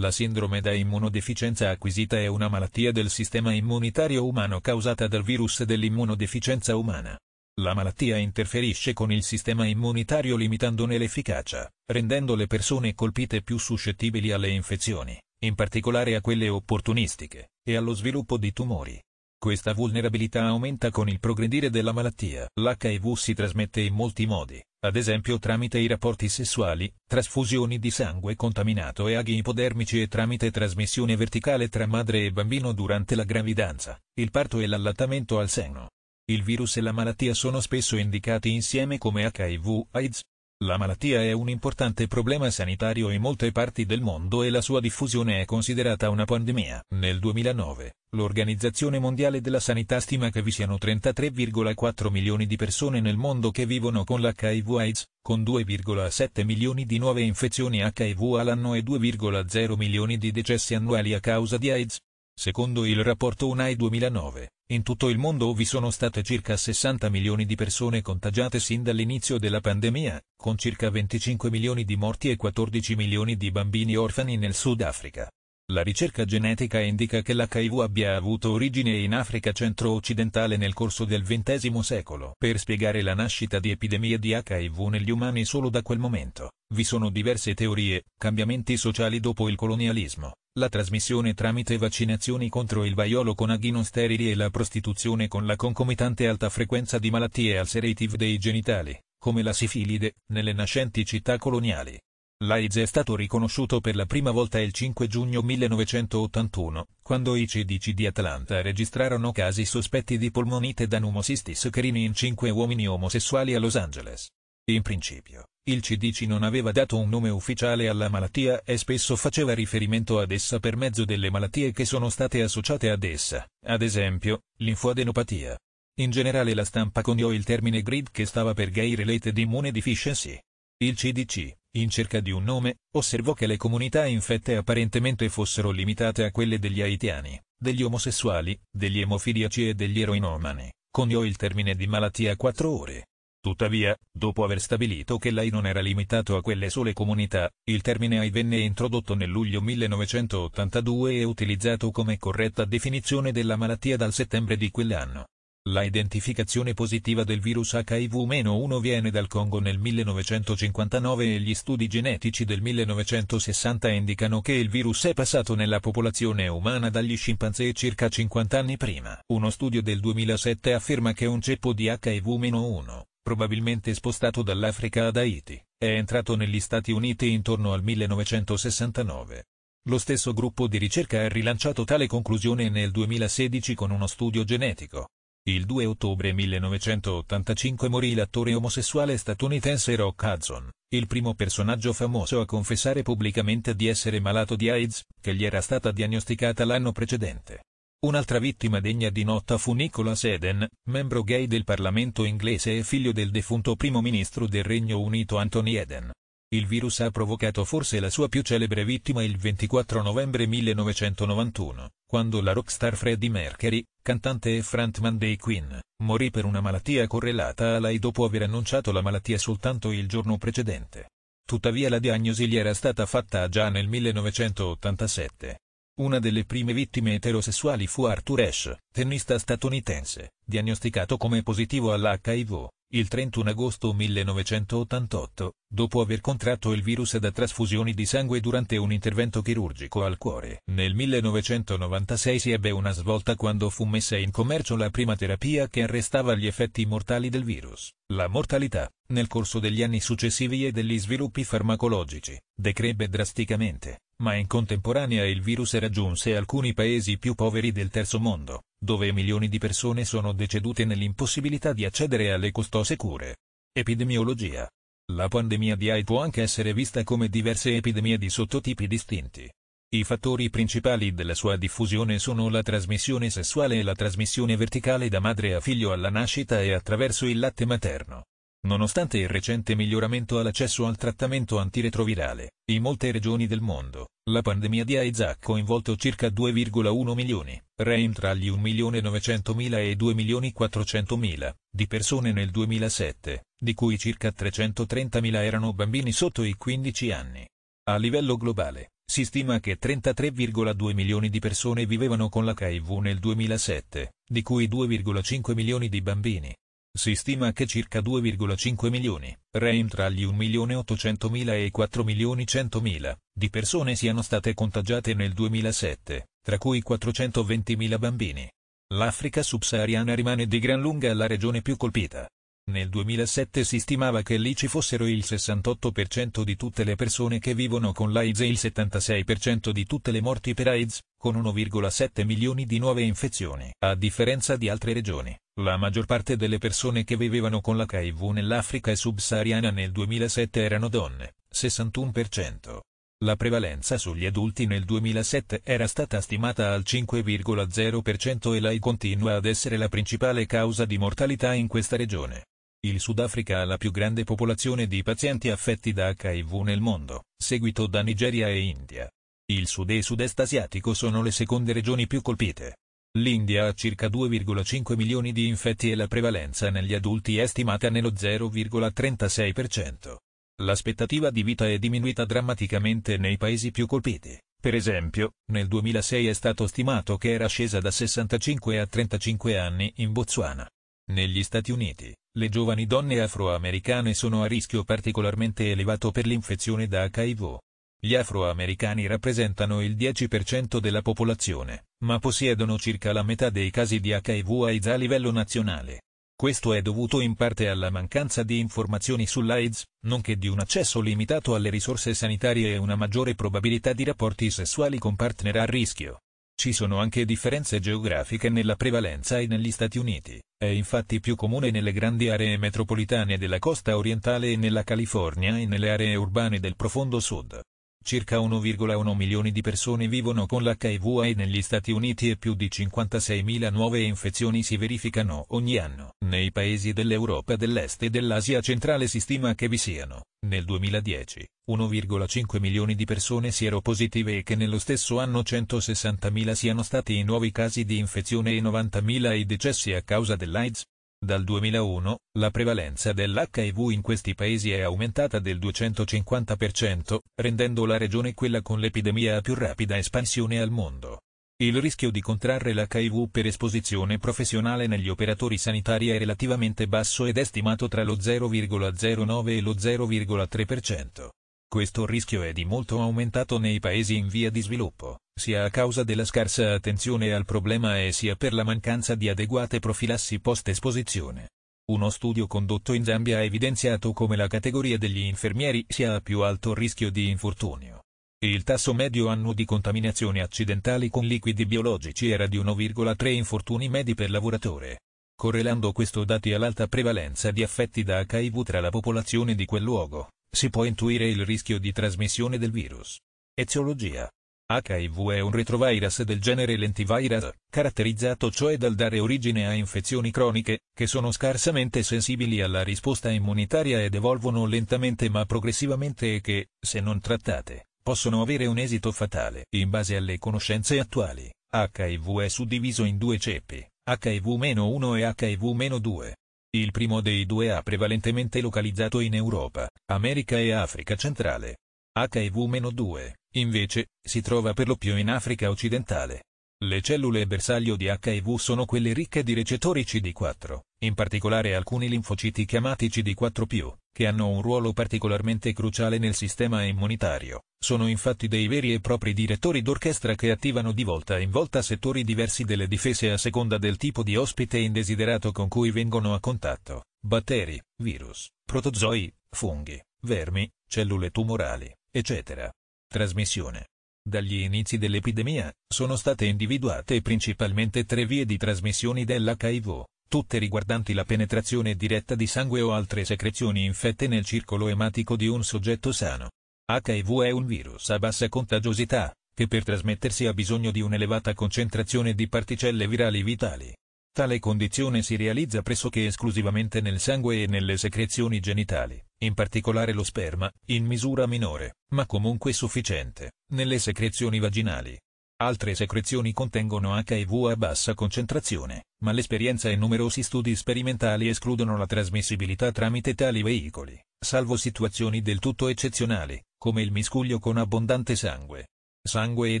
La sindrome da immunodeficienza acquisita è una malattia del sistema immunitario umano causata dal virus dell'immunodeficienza umana. La malattia interferisce con il sistema immunitario limitandone l'efficacia, rendendo le persone colpite più suscettibili alle infezioni, in particolare a quelle opportunistiche, e allo sviluppo di tumori. Questa vulnerabilità aumenta con il progredire della malattia. L'HIV si trasmette in molti modi, ad esempio tramite i rapporti sessuali, trasfusioni di sangue contaminato e aghi ipodermici e tramite trasmissione verticale tra madre e bambino durante la gravidanza, il parto e l'allattamento al seno. Il virus e la malattia sono spesso indicati insieme come HIV, AIDS, la malattia è un importante problema sanitario in molte parti del mondo e la sua diffusione è considerata una pandemia. Nel 2009, l'Organizzazione Mondiale della Sanità stima che vi siano 33,4 milioni di persone nel mondo che vivono con l'HIV-AIDS, con 2,7 milioni di nuove infezioni HIV all'anno e 2,0 milioni di decessi annuali a causa di AIDS. Secondo il rapporto UNAI 2009, in tutto il mondo vi sono state circa 60 milioni di persone contagiate sin dall'inizio della pandemia, con circa 25 milioni di morti e 14 milioni di bambini orfani nel Sudafrica. La ricerca genetica indica che l'HIV abbia avuto origine in Africa centro-occidentale nel corso del XX secolo. Per spiegare la nascita di epidemie di HIV negli umani solo da quel momento, vi sono diverse teorie, cambiamenti sociali dopo il colonialismo, la trasmissione tramite vaccinazioni contro il vaiolo con aghino sterili e la prostituzione con la concomitante alta frequenza di malattie ulcerative dei genitali, come la sifilide, nelle nascenti città coloniali. L'AIDS è stato riconosciuto per la prima volta il 5 giugno 1981, quando i CDC di Atlanta registrarono casi sospetti di polmonite da pneumocystis carini in cinque uomini omosessuali a Los Angeles. In principio, il CDC non aveva dato un nome ufficiale alla malattia e spesso faceva riferimento ad essa per mezzo delle malattie che sono state associate ad essa, ad esempio, linfoadenopatia. In generale la stampa coniò il termine GRID che stava per Gay Related Immune Deficiency. Il CDC, in cerca di un nome, osservò che le comunità infette apparentemente fossero limitate a quelle degli haitiani, degli omosessuali, degli emofiliaci e degli eroinomani, coniò il termine di malattia a quattro ore. Tuttavia, dopo aver stabilito che l'AI non era limitato a quelle sole comunità, il termine AI venne introdotto nel luglio 1982 e utilizzato come corretta definizione della malattia dal settembre di quell'anno. La identificazione positiva del virus HIV-1 viene dal Congo nel 1959 e gli studi genetici del 1960 indicano che il virus è passato nella popolazione umana dagli scimpanzé circa 50 anni prima. Uno studio del 2007 afferma che un ceppo di HIV-1, probabilmente spostato dall'Africa ad Haiti, è entrato negli Stati Uniti intorno al 1969. Lo stesso gruppo di ricerca ha rilanciato tale conclusione nel 2016 con uno studio genetico il 2 ottobre 1985 morì l'attore omosessuale statunitense Rock Hudson, il primo personaggio famoso a confessare pubblicamente di essere malato di AIDS, che gli era stata diagnosticata l'anno precedente. Un'altra vittima degna di nota fu Nicholas Eden, membro gay del Parlamento inglese e figlio del defunto primo ministro del Regno Unito Anthony Eden. Il virus ha provocato forse la sua più celebre vittima il 24 novembre 1991, quando la rockstar Freddie Mercury, cantante e frontman dei Queen, morì per una malattia correlata a lei dopo aver annunciato la malattia soltanto il giorno precedente. Tuttavia la diagnosi gli era stata fatta già nel 1987. Una delle prime vittime eterosessuali fu Arthur Ashe, tennista statunitense, diagnosticato come positivo all'HIV, il 31 agosto 1988, dopo aver contratto il virus da trasfusioni di sangue durante un intervento chirurgico al cuore, nel 1996 si ebbe una svolta quando fu messa in commercio la prima terapia che arrestava gli effetti mortali del virus. La mortalità, nel corso degli anni successivi e degli sviluppi farmacologici, decrebbe drasticamente ma in contemporanea il virus raggiunse alcuni paesi più poveri del terzo mondo, dove milioni di persone sono decedute nell'impossibilità di accedere alle costose cure. Epidemiologia. La pandemia di AIDS può anche essere vista come diverse epidemie di sottotipi distinti. I fattori principali della sua diffusione sono la trasmissione sessuale e la trasmissione verticale da madre a figlio alla nascita e attraverso il latte materno. Nonostante il recente miglioramento all'accesso al trattamento antiretrovirale, in molte regioni del mondo, la pandemia di AIDS ha coinvolto circa 2,1 milioni, re gli 1.900.000 e 2.400.000, di persone nel 2007, di cui circa 330.000 erano bambini sotto i 15 anni. A livello globale, si stima che 33,2 milioni di persone vivevano con l'HIV nel 2007, di cui 2,5 milioni di bambini. Si stima che circa 2,5 milioni, REIM tra gli 1.800.000 e i 4.100.000, di persone siano state contagiate nel 2007, tra cui 420.000 bambini. L'Africa subsahariana rimane di gran lunga la regione più colpita. Nel 2007 si stimava che lì ci fossero il 68% di tutte le persone che vivono con l'AIDS e il 76% di tutte le morti per AIDS, con 1,7 milioni di nuove infezioni, a differenza di altre regioni. La maggior parte delle persone che vivevano con l'HIV nell'Africa subsahariana nel 2007 erano donne, 61%. La prevalenza sugli adulti nel 2007 era stata stimata al 5,0% e l'AI continua ad essere la principale causa di mortalità in questa regione. Il Sudafrica ha la più grande popolazione di pazienti affetti da HIV nel mondo, seguito da Nigeria e India. Il sud e sud-est asiatico sono le seconde regioni più colpite. L'India ha circa 2,5 milioni di infetti e la prevalenza negli adulti è stimata nello 0,36%. L'aspettativa di vita è diminuita drammaticamente nei paesi più colpiti. Per esempio, nel 2006 è stato stimato che era scesa da 65 a 35 anni in Botswana. Negli Stati Uniti, le giovani donne afroamericane sono a rischio particolarmente elevato per l'infezione da HIV. Gli afroamericani rappresentano il 10% della popolazione, ma possiedono circa la metà dei casi di HIV AIDS a livello nazionale. Questo è dovuto in parte alla mancanza di informazioni sull'AIDS, nonché di un accesso limitato alle risorse sanitarie e una maggiore probabilità di rapporti sessuali con partner a rischio. Ci sono anche differenze geografiche nella prevalenza e negli Stati Uniti, è infatti più comune nelle grandi aree metropolitane della costa orientale e nella California e nelle aree urbane del profondo sud. Circa 1,1 milioni di persone vivono con l'HIV e negli Stati Uniti e più di 56.000 nuove infezioni si verificano ogni anno. Nei paesi dell'Europa dell'Est e dell'Asia centrale si stima che vi siano, nel 2010, 1,5 milioni di persone sieropositive e che nello stesso anno 160.000 siano stati i nuovi casi di infezione e 90.000 i decessi a causa dell'AIDS. Dal 2001, la prevalenza dell'HIV in questi paesi è aumentata del 250%, rendendo la regione quella con l'epidemia a più rapida espansione al mondo. Il rischio di contrarre l'HIV per esposizione professionale negli operatori sanitari è relativamente basso ed è stimato tra lo 0,09 e lo 0,3%. Questo rischio è di molto aumentato nei paesi in via di sviluppo, sia a causa della scarsa attenzione al problema e sia per la mancanza di adeguate profilassi post-esposizione. Uno studio condotto in Zambia ha evidenziato come la categoria degli infermieri sia a più alto rischio di infortunio. Il tasso medio annuo di contaminazioni accidentali con liquidi biologici era di 1,3 infortuni medi per lavoratore. Correlando questo dati all'alta prevalenza di affetti da HIV tra la popolazione di quel luogo, si può intuire il rischio di trasmissione del virus. Eziologia. HIV è un retrovirus del genere lentivirus, caratterizzato cioè dal dare origine a infezioni croniche, che sono scarsamente sensibili alla risposta immunitaria ed evolvono lentamente ma progressivamente e che, se non trattate, possono avere un esito fatale. In base alle conoscenze attuali, HIV è suddiviso in due ceppi, HIV-1 e HIV-2. Il primo dei due ha prevalentemente localizzato in Europa, America e Africa centrale. HIV-2, invece, si trova per lo più in Africa occidentale. Le cellule bersaglio di HIV sono quelle ricche di recettori CD4, in particolare alcuni linfociti chiamati CD4+, che hanno un ruolo particolarmente cruciale nel sistema immunitario, sono infatti dei veri e propri direttori d'orchestra che attivano di volta in volta settori diversi delle difese a seconda del tipo di ospite indesiderato con cui vengono a contatto, batteri, virus, protozoi, funghi, vermi, cellule tumorali, eccetera. Trasmissione dagli inizi dell'epidemia, sono state individuate principalmente tre vie di trasmissione dell'HIV, tutte riguardanti la penetrazione diretta di sangue o altre secrezioni infette nel circolo ematico di un soggetto sano. HIV è un virus a bassa contagiosità, che per trasmettersi ha bisogno di un'elevata concentrazione di particelle virali vitali. Tale condizione si realizza pressoché esclusivamente nel sangue e nelle secrezioni genitali, in particolare lo sperma, in misura minore, ma comunque sufficiente, nelle secrezioni vaginali, Altre secrezioni contengono HIV a bassa concentrazione, ma l'esperienza e numerosi studi sperimentali escludono la trasmissibilità tramite tali veicoli, salvo situazioni del tutto eccezionali, come il miscuglio con abbondante sangue. Sangue e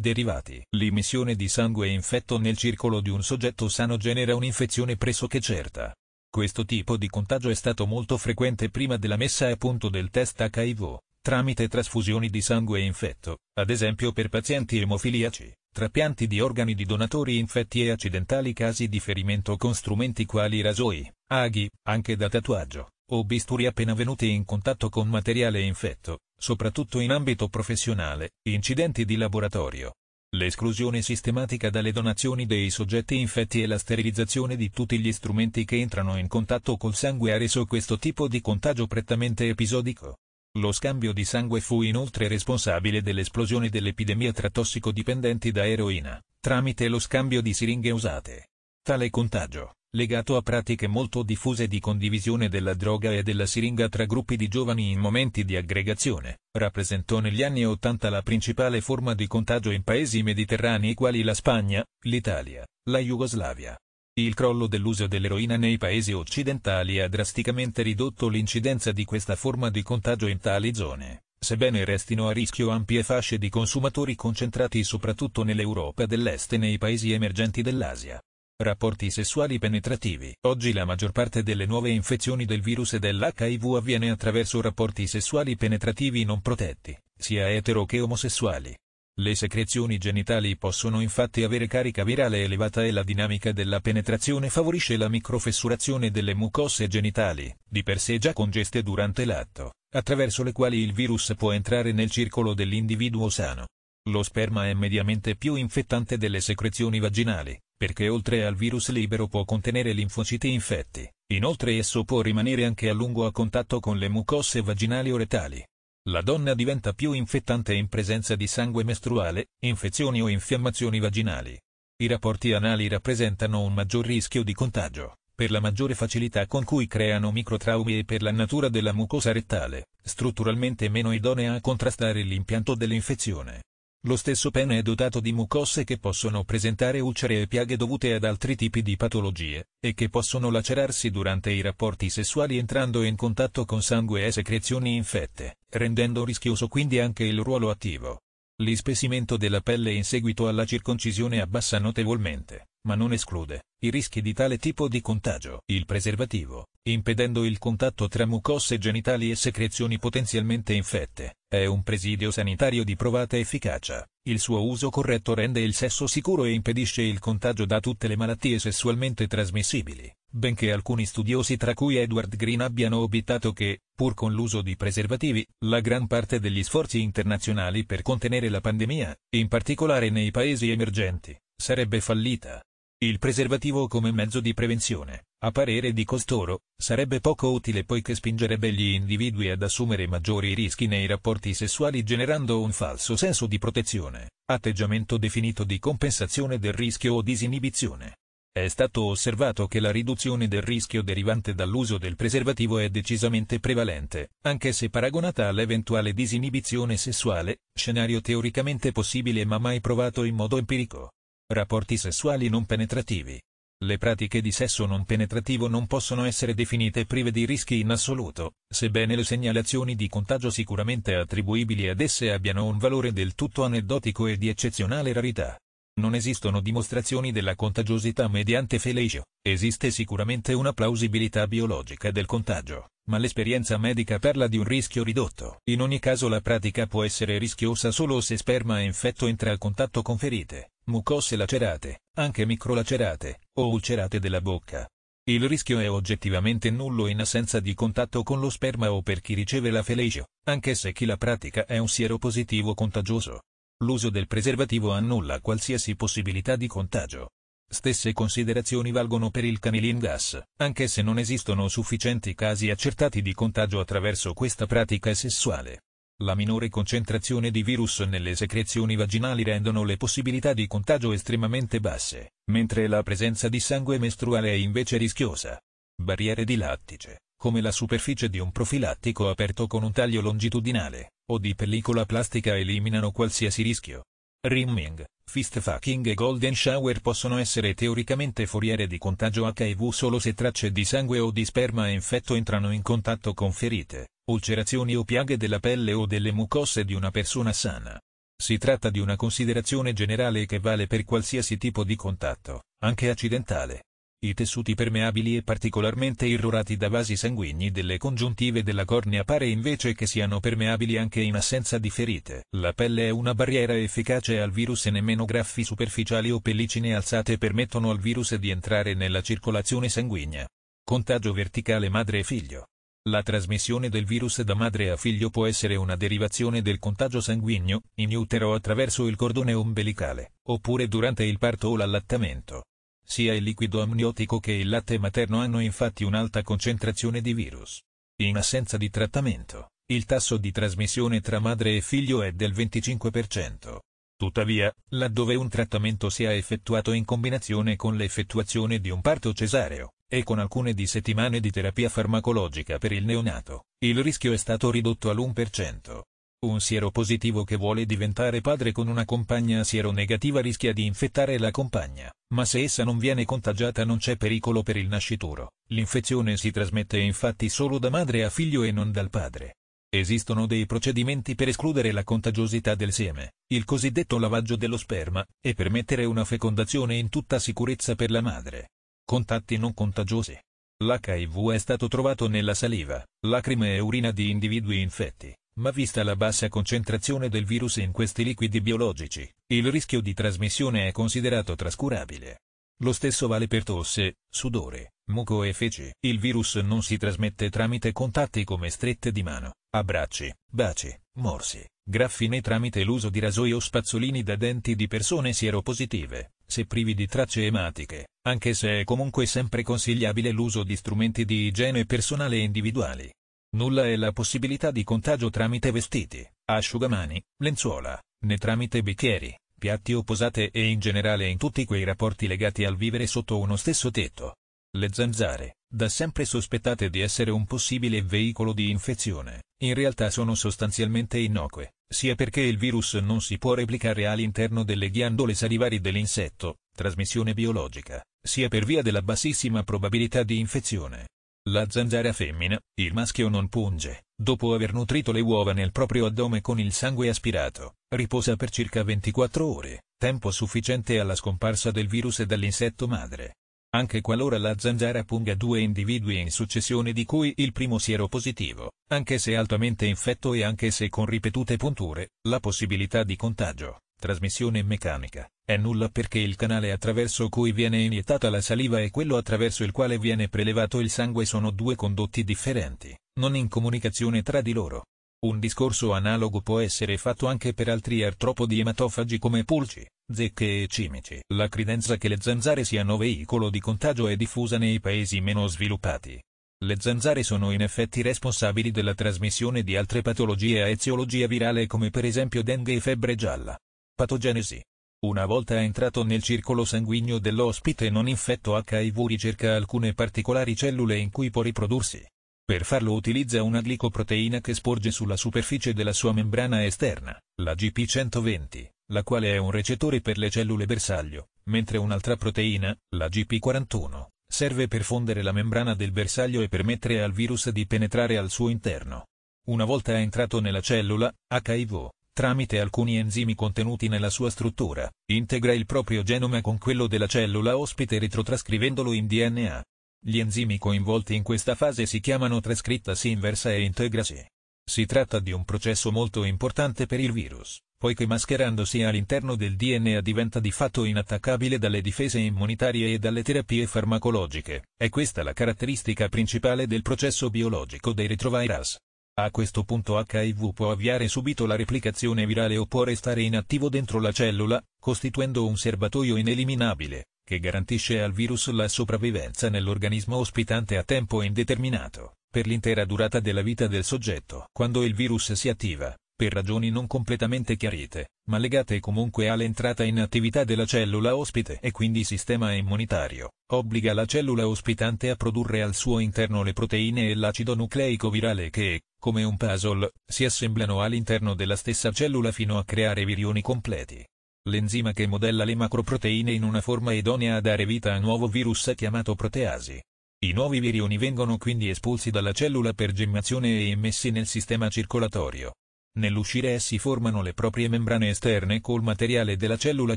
derivati. L'immissione di sangue infetto nel circolo di un soggetto sano genera un'infezione pressoché certa. Questo tipo di contagio è stato molto frequente prima della messa a punto del test HIV, tramite trasfusioni di sangue infetto, ad esempio per pazienti emofiliaci, trapianti di organi di donatori infetti e accidentali casi di ferimento con strumenti quali rasoi, aghi, anche da tatuaggio, o bisturi appena venuti in contatto con materiale infetto, soprattutto in ambito professionale, incidenti di laboratorio. L'esclusione sistematica dalle donazioni dei soggetti infetti e la sterilizzazione di tutti gli strumenti che entrano in contatto col sangue ha reso questo tipo di contagio prettamente episodico lo scambio di sangue fu inoltre responsabile dell'esplosione dell'epidemia tra tossicodipendenti da eroina, tramite lo scambio di siringhe usate. Tale contagio, legato a pratiche molto diffuse di condivisione della droga e della siringa tra gruppi di giovani in momenti di aggregazione, rappresentò negli anni Ottanta la principale forma di contagio in paesi mediterranei quali la Spagna, l'Italia, la Jugoslavia, il crollo dell'uso dell'eroina nei paesi occidentali ha drasticamente ridotto l'incidenza di questa forma di contagio in tali zone, sebbene restino a rischio ampie fasce di consumatori concentrati soprattutto nell'Europa dell'Est e nei paesi emergenti dell'Asia. Rapporti sessuali penetrativi. Oggi la maggior parte delle nuove infezioni del virus e dell'HIV avviene attraverso rapporti sessuali penetrativi non protetti, sia etero che omosessuali. Le secrezioni genitali possono infatti avere carica virale elevata e la dinamica della penetrazione favorisce la microfessurazione delle mucose genitali, di per sé già congeste durante l'atto, attraverso le quali il virus può entrare nel circolo dell'individuo sano. Lo sperma è mediamente più infettante delle secrezioni vaginali, perché oltre al virus libero può contenere linfociti infetti, inoltre esso può rimanere anche a lungo a contatto con le mucose vaginali o retali la donna diventa più infettante in presenza di sangue mestruale, infezioni o infiammazioni vaginali. I rapporti anali rappresentano un maggior rischio di contagio, per la maggiore facilità con cui creano microtraumi e per la natura della mucosa rettale, strutturalmente meno idonea a contrastare l'impianto dell'infezione. Lo stesso pene è dotato di mucose che possono presentare ulcere e piaghe dovute ad altri tipi di patologie, e che possono lacerarsi durante i rapporti sessuali entrando in contatto con sangue e secrezioni infette, rendendo rischioso quindi anche il ruolo attivo. L'ispessimento della pelle in seguito alla circoncisione abbassa notevolmente, ma non esclude, i rischi di tale tipo di contagio. Il preservativo, impedendo il contatto tra mucose genitali e secrezioni potenzialmente infette, è un presidio sanitario di provata efficacia, il suo uso corretto rende il sesso sicuro e impedisce il contagio da tutte le malattie sessualmente trasmissibili, benché alcuni studiosi tra cui Edward Green abbiano obiettato che, pur con l'uso di preservativi, la gran parte degli sforzi internazionali per contenere la pandemia, in particolare nei paesi emergenti, sarebbe fallita. Il preservativo come mezzo di prevenzione, a parere di costoro, sarebbe poco utile poiché spingerebbe gli individui ad assumere maggiori rischi nei rapporti sessuali generando un falso senso di protezione, atteggiamento definito di compensazione del rischio o disinibizione. È stato osservato che la riduzione del rischio derivante dall'uso del preservativo è decisamente prevalente, anche se paragonata all'eventuale disinibizione sessuale, scenario teoricamente possibile ma mai provato in modo empirico rapporti sessuali non penetrativi. Le pratiche di sesso non penetrativo non possono essere definite prive di rischi in assoluto, sebbene le segnalazioni di contagio sicuramente attribuibili ad esse abbiano un valore del tutto aneddotico e di eccezionale rarità. Non esistono dimostrazioni della contagiosità mediante fellatio, esiste sicuramente una plausibilità biologica del contagio, ma l'esperienza medica parla di un rischio ridotto. In ogni caso la pratica può essere rischiosa solo se sperma infetto entra a contatto con ferite, mucose lacerate, anche microlacerate, o ulcerate della bocca. Il rischio è oggettivamente nullo in assenza di contatto con lo sperma o per chi riceve la felatio, anche se chi la pratica è un siero positivo contagioso. L'uso del preservativo annulla qualsiasi possibilità di contagio. Stesse considerazioni valgono per il canilin gas, anche se non esistono sufficienti casi accertati di contagio attraverso questa pratica sessuale. La minore concentrazione di virus nelle secrezioni vaginali rendono le possibilità di contagio estremamente basse, mentre la presenza di sangue mestruale è invece rischiosa. Barriere di lattice come la superficie di un profilattico aperto con un taglio longitudinale, o di pellicola plastica eliminano qualsiasi rischio. Rimming, fistfucking e golden shower possono essere teoricamente foriere di contagio HIV solo se tracce di sangue o di sperma infetto entrano in contatto con ferite, ulcerazioni o piaghe della pelle o delle mucosse di una persona sana. Si tratta di una considerazione generale che vale per qualsiasi tipo di contatto, anche accidentale, i tessuti permeabili e particolarmente irrorati da vasi sanguigni delle congiuntive della cornea pare invece che siano permeabili anche in assenza di ferite. La pelle è una barriera efficace al virus e nemmeno graffi superficiali o pellicine alzate permettono al virus di entrare nella circolazione sanguigna. Contagio verticale madre e figlio. La trasmissione del virus da madre a figlio può essere una derivazione del contagio sanguigno, in utero attraverso il cordone ombelicale, oppure durante il parto o l'allattamento. Sia il liquido amniotico che il latte materno hanno infatti un'alta concentrazione di virus. In assenza di trattamento, il tasso di trasmissione tra madre e figlio è del 25%. Tuttavia, laddove un trattamento sia effettuato in combinazione con l'effettuazione di un parto cesareo, e con alcune di settimane di terapia farmacologica per il neonato, il rischio è stato ridotto all'1%. Un siero positivo che vuole diventare padre con una compagna siero negativa rischia di infettare la compagna, ma se essa non viene contagiata non c'è pericolo per il nascituro. L'infezione si trasmette infatti solo da madre a figlio e non dal padre. Esistono dei procedimenti per escludere la contagiosità del seme, il cosiddetto lavaggio dello sperma, e permettere una fecondazione in tutta sicurezza per la madre. Contatti non contagiosi. L'HIV è stato trovato nella saliva, lacrime e urina di individui infetti ma vista la bassa concentrazione del virus in questi liquidi biologici, il rischio di trasmissione è considerato trascurabile. Lo stesso vale per tosse, sudore, muco e feci. Il virus non si trasmette tramite contatti come strette di mano, abbracci, baci, morsi, graffi né tramite l'uso di rasoi o spazzolini da denti di persone sieropositive, se privi di tracce ematiche, anche se è comunque sempre consigliabile l'uso di strumenti di igiene personale e individuali. Nulla è la possibilità di contagio tramite vestiti, asciugamani, lenzuola, né tramite bicchieri, piatti o posate e in generale in tutti quei rapporti legati al vivere sotto uno stesso tetto. Le zanzare, da sempre sospettate di essere un possibile veicolo di infezione, in realtà sono sostanzialmente innocue, sia perché il virus non si può replicare all'interno delle ghiandole salivari dell'insetto, trasmissione biologica, sia per via della bassissima probabilità di infezione, la zanzara femmina, il maschio non punge, dopo aver nutrito le uova nel proprio addome con il sangue aspirato, riposa per circa 24 ore, tempo sufficiente alla scomparsa del virus e dall'insetto madre. Anche qualora la zanzara punga due individui in successione di cui il primo positivo, anche se altamente infetto e anche se con ripetute punture, la possibilità di contagio trasmissione meccanica, è nulla perché il canale attraverso cui viene iniettata la saliva e quello attraverso il quale viene prelevato il sangue sono due condotti differenti, non in comunicazione tra di loro. Un discorso analogo può essere fatto anche per altri artropodi ematofagi come pulci, zecche e cimici. La credenza che le zanzare siano veicolo di contagio è diffusa nei paesi meno sviluppati. Le zanzare sono in effetti responsabili della trasmissione di altre patologie a eziologia virale come per esempio dengue e febbre gialla. Patogenesi. Una volta entrato nel circolo sanguigno dell'ospite non infetto HIV ricerca alcune particolari cellule in cui può riprodursi. Per farlo utilizza una glicoproteina che sporge sulla superficie della sua membrana esterna, la GP120, la quale è un recettore per le cellule bersaglio, mentre un'altra proteina, la GP41, serve per fondere la membrana del bersaglio e permettere al virus di penetrare al suo interno. Una volta entrato nella cellula, HIV tramite alcuni enzimi contenuti nella sua struttura, integra il proprio genoma con quello della cellula ospite retrotrascrivendolo in DNA. Gli enzimi coinvolti in questa fase si chiamano trascrittasi inversa e integrasi. Si tratta di un processo molto importante per il virus, poiché mascherandosi all'interno del DNA diventa di fatto inattaccabile dalle difese immunitarie e dalle terapie farmacologiche. È questa la caratteristica principale del processo biologico dei retrovirus. A questo punto HIV può avviare subito la replicazione virale o può restare inattivo dentro la cellula, costituendo un serbatoio ineliminabile, che garantisce al virus la sopravvivenza nell'organismo ospitante a tempo indeterminato, per l'intera durata della vita del soggetto. Quando il virus si attiva, per ragioni non completamente chiarite, ma legate comunque all'entrata in attività della cellula ospite e quindi sistema immunitario, obbliga la cellula ospitante a produrre al suo interno le proteine e l'acido nucleico virale che, come un puzzle, si assemblano all'interno della stessa cellula fino a creare virioni completi. L'enzima che modella le macroproteine in una forma idonea a dare vita a nuovo virus è chiamato proteasi. I nuovi virioni vengono quindi espulsi dalla cellula per gemmazione e immessi nel sistema circolatorio. Nell'uscire essi formano le proprie membrane esterne col materiale della cellula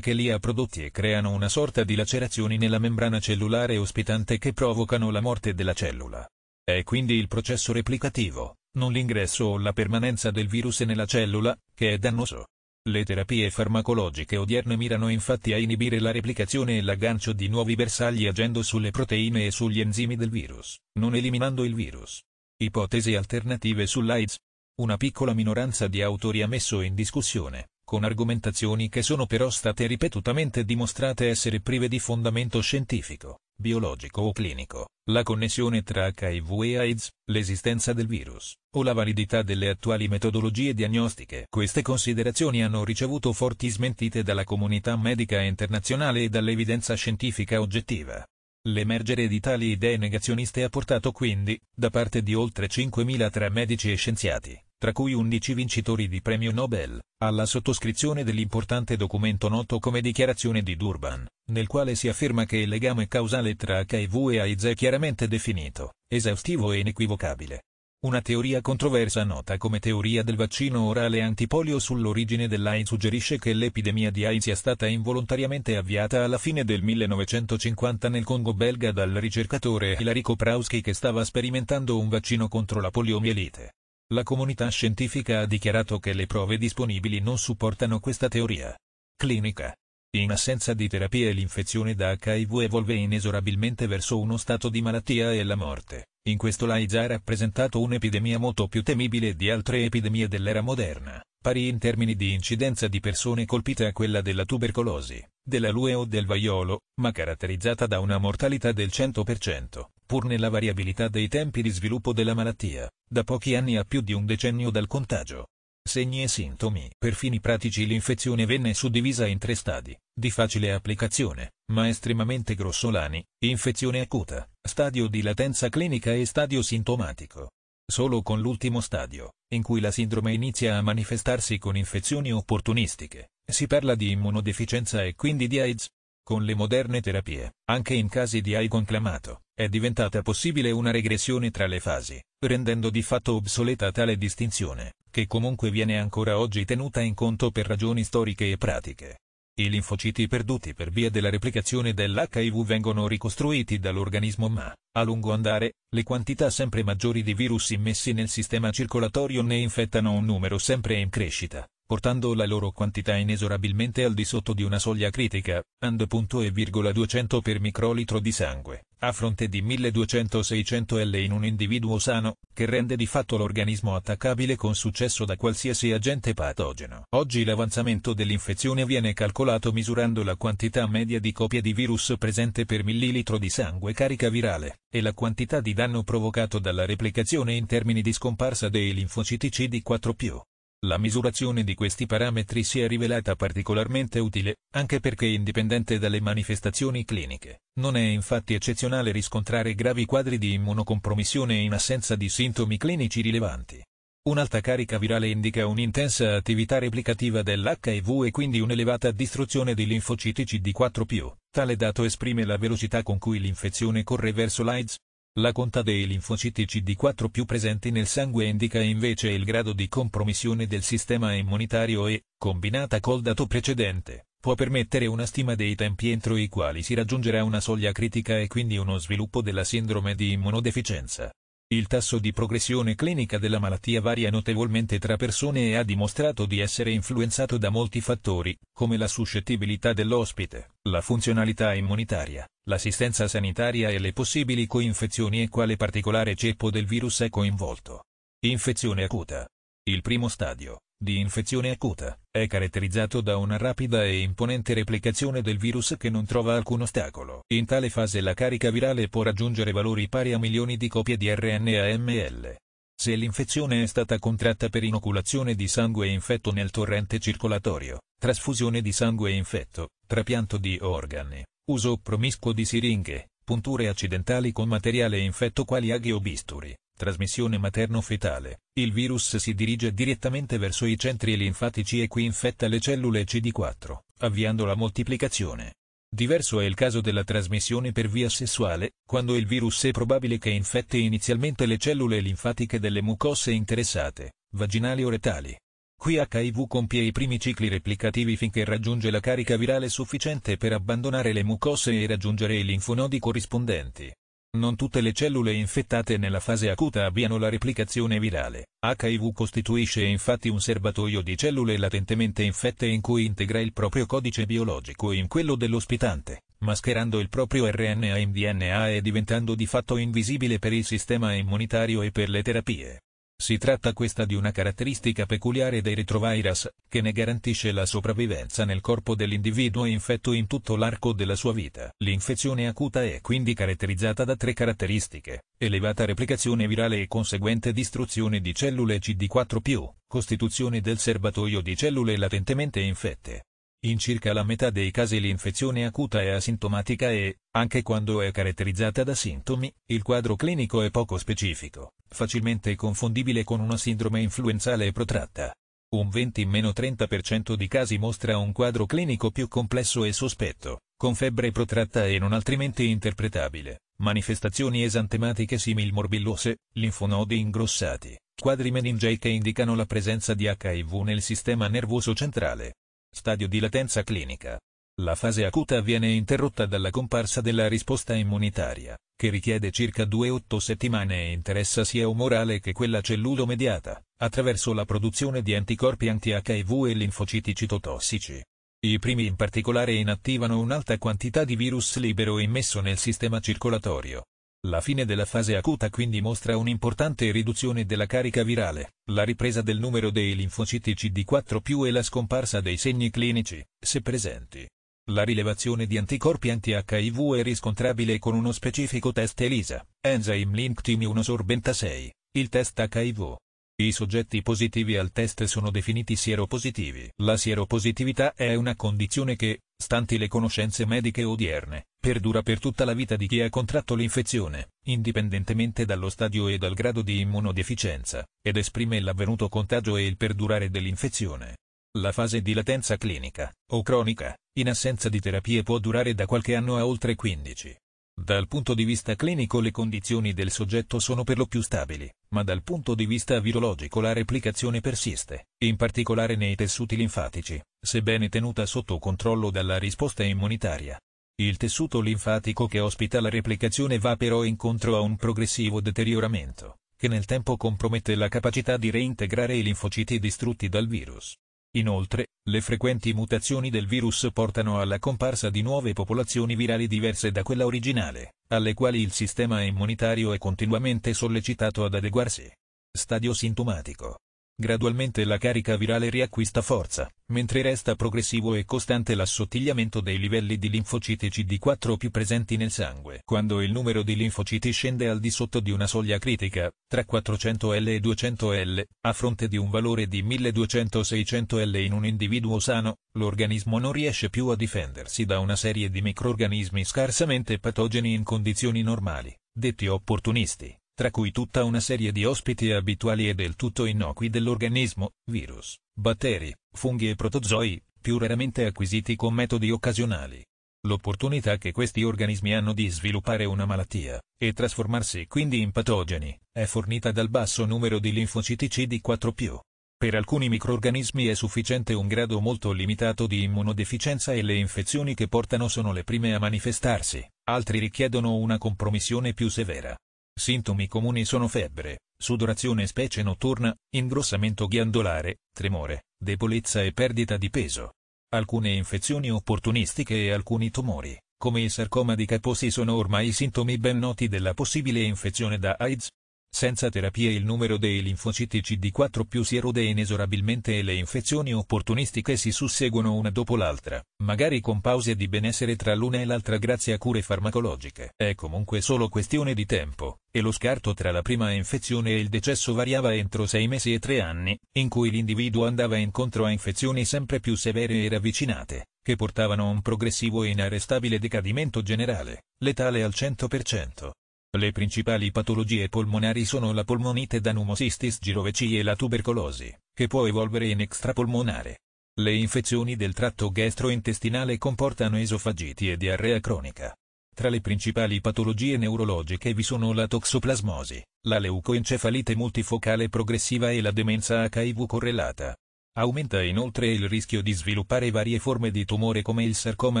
che li ha prodotti e creano una sorta di lacerazioni nella membrana cellulare ospitante che provocano la morte della cellula. È quindi il processo replicativo non l'ingresso o la permanenza del virus nella cellula, che è dannoso. Le terapie farmacologiche odierne mirano infatti a inibire la replicazione e l'aggancio di nuovi bersagli agendo sulle proteine e sugli enzimi del virus, non eliminando il virus. Ipotesi alternative sull'AIDS. Una piccola minoranza di autori ha messo in discussione, con argomentazioni che sono però state ripetutamente dimostrate essere prive di fondamento scientifico, biologico o clinico, la connessione tra HIV e AIDS, l'esistenza del virus, o la validità delle attuali metodologie diagnostiche. Queste considerazioni hanno ricevuto forti smentite dalla comunità medica internazionale e dall'evidenza scientifica oggettiva. L'emergere di tali idee negazioniste ha portato quindi, da parte di oltre 5.000 tra medici e scienziati, tra cui 11 vincitori di premio Nobel, alla sottoscrizione dell'importante documento noto come Dichiarazione di Durban, nel quale si afferma che il legame causale tra HIV e AIDS è chiaramente definito, esaustivo e inequivocabile. Una teoria controversa nota come teoria del vaccino orale antipolio sull'origine dell'AIDS suggerisce che l'epidemia di AIDS sia stata involontariamente avviata alla fine del 1950 nel Congo belga dal ricercatore Hilary Koprowski che stava sperimentando un vaccino contro la poliomielite. La comunità scientifica ha dichiarato che le prove disponibili non supportano questa teoria. Clinica. In assenza di terapie l'infezione da HIV evolve inesorabilmente verso uno stato di malattia e la morte. In questo l'AIDS ha rappresentato un'epidemia molto più temibile di altre epidemie dell'era moderna pari in termini di incidenza di persone colpite a quella della tubercolosi, della lue o del vaiolo, ma caratterizzata da una mortalità del 100%, pur nella variabilità dei tempi di sviluppo della malattia, da pochi anni a più di un decennio dal contagio. Segni e sintomi. Per fini pratici l'infezione venne suddivisa in tre stadi, di facile applicazione, ma estremamente grossolani, infezione acuta, stadio di latenza clinica e stadio sintomatico solo con l'ultimo stadio, in cui la sindrome inizia a manifestarsi con infezioni opportunistiche, si parla di immunodeficienza e quindi di AIDS. Con le moderne terapie, anche in casi di AIDS conclamato, è diventata possibile una regressione tra le fasi, rendendo di fatto obsoleta tale distinzione, che comunque viene ancora oggi tenuta in conto per ragioni storiche e pratiche. I linfociti perduti per via della replicazione dell'HIV vengono ricostruiti dall'organismo ma, a lungo andare, le quantità sempre maggiori di virus immessi nel sistema circolatorio ne infettano un numero sempre in crescita portando la loro quantità inesorabilmente al di sotto di una soglia critica, and. E virgola 200 per microlitro di sangue, a fronte di 1200-600 L in un individuo sano, che rende di fatto l'organismo attaccabile con successo da qualsiasi agente patogeno. Oggi l'avanzamento dell'infezione viene calcolato misurando la quantità media di copie di virus presente per millilitro di sangue carica virale, e la quantità di danno provocato dalla replicazione in termini di scomparsa dei linfociti CD4+. La misurazione di questi parametri si è rivelata particolarmente utile, anche perché indipendente dalle manifestazioni cliniche. Non è infatti eccezionale riscontrare gravi quadri di immunocompromissione in assenza di sintomi clinici rilevanti. Un'alta carica virale indica un'intensa attività replicativa dell'HIV e quindi un'elevata distruzione di linfociti CD4+. Tale dato esprime la velocità con cui l'infezione corre verso l'AIDS, la conta dei linfociti CD4 più presenti nel sangue indica invece il grado di compromissione del sistema immunitario e, combinata col dato precedente, può permettere una stima dei tempi entro i quali si raggiungerà una soglia critica e quindi uno sviluppo della sindrome di immunodeficienza. Il tasso di progressione clinica della malattia varia notevolmente tra persone e ha dimostrato di essere influenzato da molti fattori, come la suscettibilità dell'ospite, la funzionalità immunitaria, l'assistenza sanitaria e le possibili coinfezioni e quale particolare ceppo del virus è coinvolto. Infezione acuta. Il primo stadio, di infezione acuta, è caratterizzato da una rapida e imponente replicazione del virus che non trova alcun ostacolo. In tale fase la carica virale può raggiungere valori pari a milioni di copie di RNA ml. Se l'infezione è stata contratta per inoculazione di sangue infetto nel torrente circolatorio, trasfusione di sangue infetto, trapianto di organi, uso promiscuo di siringhe, punture accidentali con materiale infetto quali aghi o bisturi, trasmissione materno-fetale, il virus si dirige direttamente verso i centri linfatici e qui infetta le cellule CD4, avviando la moltiplicazione. Diverso è il caso della trasmissione per via sessuale, quando il virus è probabile che infetti inizialmente le cellule linfatiche delle mucose interessate, vaginali o retali. Qui HIV compie i primi cicli replicativi finché raggiunge la carica virale sufficiente per abbandonare le mucose e raggiungere i linfonodi corrispondenti. Non tutte le cellule infettate nella fase acuta abbiano la replicazione virale. HIV costituisce infatti un serbatoio di cellule latentemente infette in cui integra il proprio codice biologico in quello dell'ospitante, mascherando il proprio RNA in DNA e diventando di fatto invisibile per il sistema immunitario e per le terapie. Si tratta questa di una caratteristica peculiare dei retrovirus, che ne garantisce la sopravvivenza nel corpo dell'individuo infetto in tutto l'arco della sua vita. L'infezione acuta è quindi caratterizzata da tre caratteristiche, elevata replicazione virale e conseguente distruzione di cellule CD4+, costituzione del serbatoio di cellule latentemente infette, in circa la metà dei casi l'infezione acuta è asintomatica e, anche quando è caratterizzata da sintomi, il quadro clinico è poco specifico, facilmente confondibile con una sindrome influenzale protratta. Un 20-30% di casi mostra un quadro clinico più complesso e sospetto, con febbre protratta e non altrimenti interpretabile, manifestazioni esantematiche simil morbillose, linfonodi ingrossati, quadri meningei che indicano la presenza di HIV nel sistema nervoso centrale, Stadio di latenza clinica. La fase acuta viene interrotta dalla comparsa della risposta immunitaria, che richiede circa 2-8 settimane e interessa sia umorale che quella cellulomediata, attraverso la produzione di anticorpi anti-HIV e linfociti citotossici. I primi in particolare inattivano un'alta quantità di virus libero immesso nel sistema circolatorio, la fine della fase acuta quindi mostra un'importante riduzione della carica virale, la ripresa del numero dei linfociti CD4+, e la scomparsa dei segni clinici, se presenti. La rilevazione di anticorpi anti-HIV è riscontrabile con uno specifico test ELISA, Enzyme Linked Immunosorbenta 6, il test HIV. I soggetti positivi al test sono definiti sieropositivi. La sieropositività è una condizione che, stanti le conoscenze mediche odierne, perdura per tutta la vita di chi ha contratto l'infezione, indipendentemente dallo stadio e dal grado di immunodeficienza, ed esprime l'avvenuto contagio e il perdurare dell'infezione. La fase di latenza clinica, o cronica, in assenza di terapie può durare da qualche anno a oltre 15. Dal punto di vista clinico le condizioni del soggetto sono per lo più stabili, ma dal punto di vista virologico la replicazione persiste, in particolare nei tessuti linfatici, sebbene tenuta sotto controllo dalla risposta immunitaria. Il tessuto linfatico che ospita la replicazione va però incontro a un progressivo deterioramento, che nel tempo compromette la capacità di reintegrare i linfociti distrutti dal virus. Inoltre, le frequenti mutazioni del virus portano alla comparsa di nuove popolazioni virali diverse da quella originale, alle quali il sistema immunitario è continuamente sollecitato ad adeguarsi. Stadio sintomatico Gradualmente la carica virale riacquista forza, mentre resta progressivo e costante l'assottigliamento dei livelli di linfociti CD4 più presenti nel sangue. Quando il numero di linfociti scende al di sotto di una soglia critica, tra 400L e 200L, a fronte di un valore di 1200-600L in un individuo sano, l'organismo non riesce più a difendersi da una serie di microorganismi scarsamente patogeni in condizioni normali, detti opportunisti tra cui tutta una serie di ospiti abituali e del tutto innocui dell'organismo, virus, batteri, funghi e protozoi, più raramente acquisiti con metodi occasionali. L'opportunità che questi organismi hanno di sviluppare una malattia, e trasformarsi quindi in patogeni, è fornita dal basso numero di linfociti CD4+. Per alcuni microorganismi è sufficiente un grado molto limitato di immunodeficienza e le infezioni che portano sono le prime a manifestarsi, altri richiedono una compromissione più severa. Sintomi comuni sono febbre, sudorazione specie notturna, ingrossamento ghiandolare, tremore, debolezza e perdita di peso. Alcune infezioni opportunistiche e alcuni tumori, come il sarcoma di Kaposi sono ormai sintomi ben noti della possibile infezione da AIDS, senza terapie il numero dei linfociti CD4 più si erode inesorabilmente e le infezioni opportunistiche si susseguono una dopo l'altra, magari con pause di benessere tra l'una e l'altra grazie a cure farmacologiche. È comunque solo questione di tempo, e lo scarto tra la prima infezione e il decesso variava entro 6 mesi e 3 anni, in cui l'individuo andava incontro a infezioni sempre più severe e ravvicinate, che portavano a un progressivo e inarrestabile decadimento generale, letale al 100%. Le principali patologie polmonari sono la polmonite da pneumocystis girovecii e la tubercolosi, che può evolvere in extrapolmonare. Le infezioni del tratto gastrointestinale comportano esofagiti e diarrea cronica. Tra le principali patologie neurologiche vi sono la toxoplasmosi, la leucoencefalite multifocale progressiva e la demenza HIV correlata. Aumenta inoltre il rischio di sviluppare varie forme di tumore come il sarcoma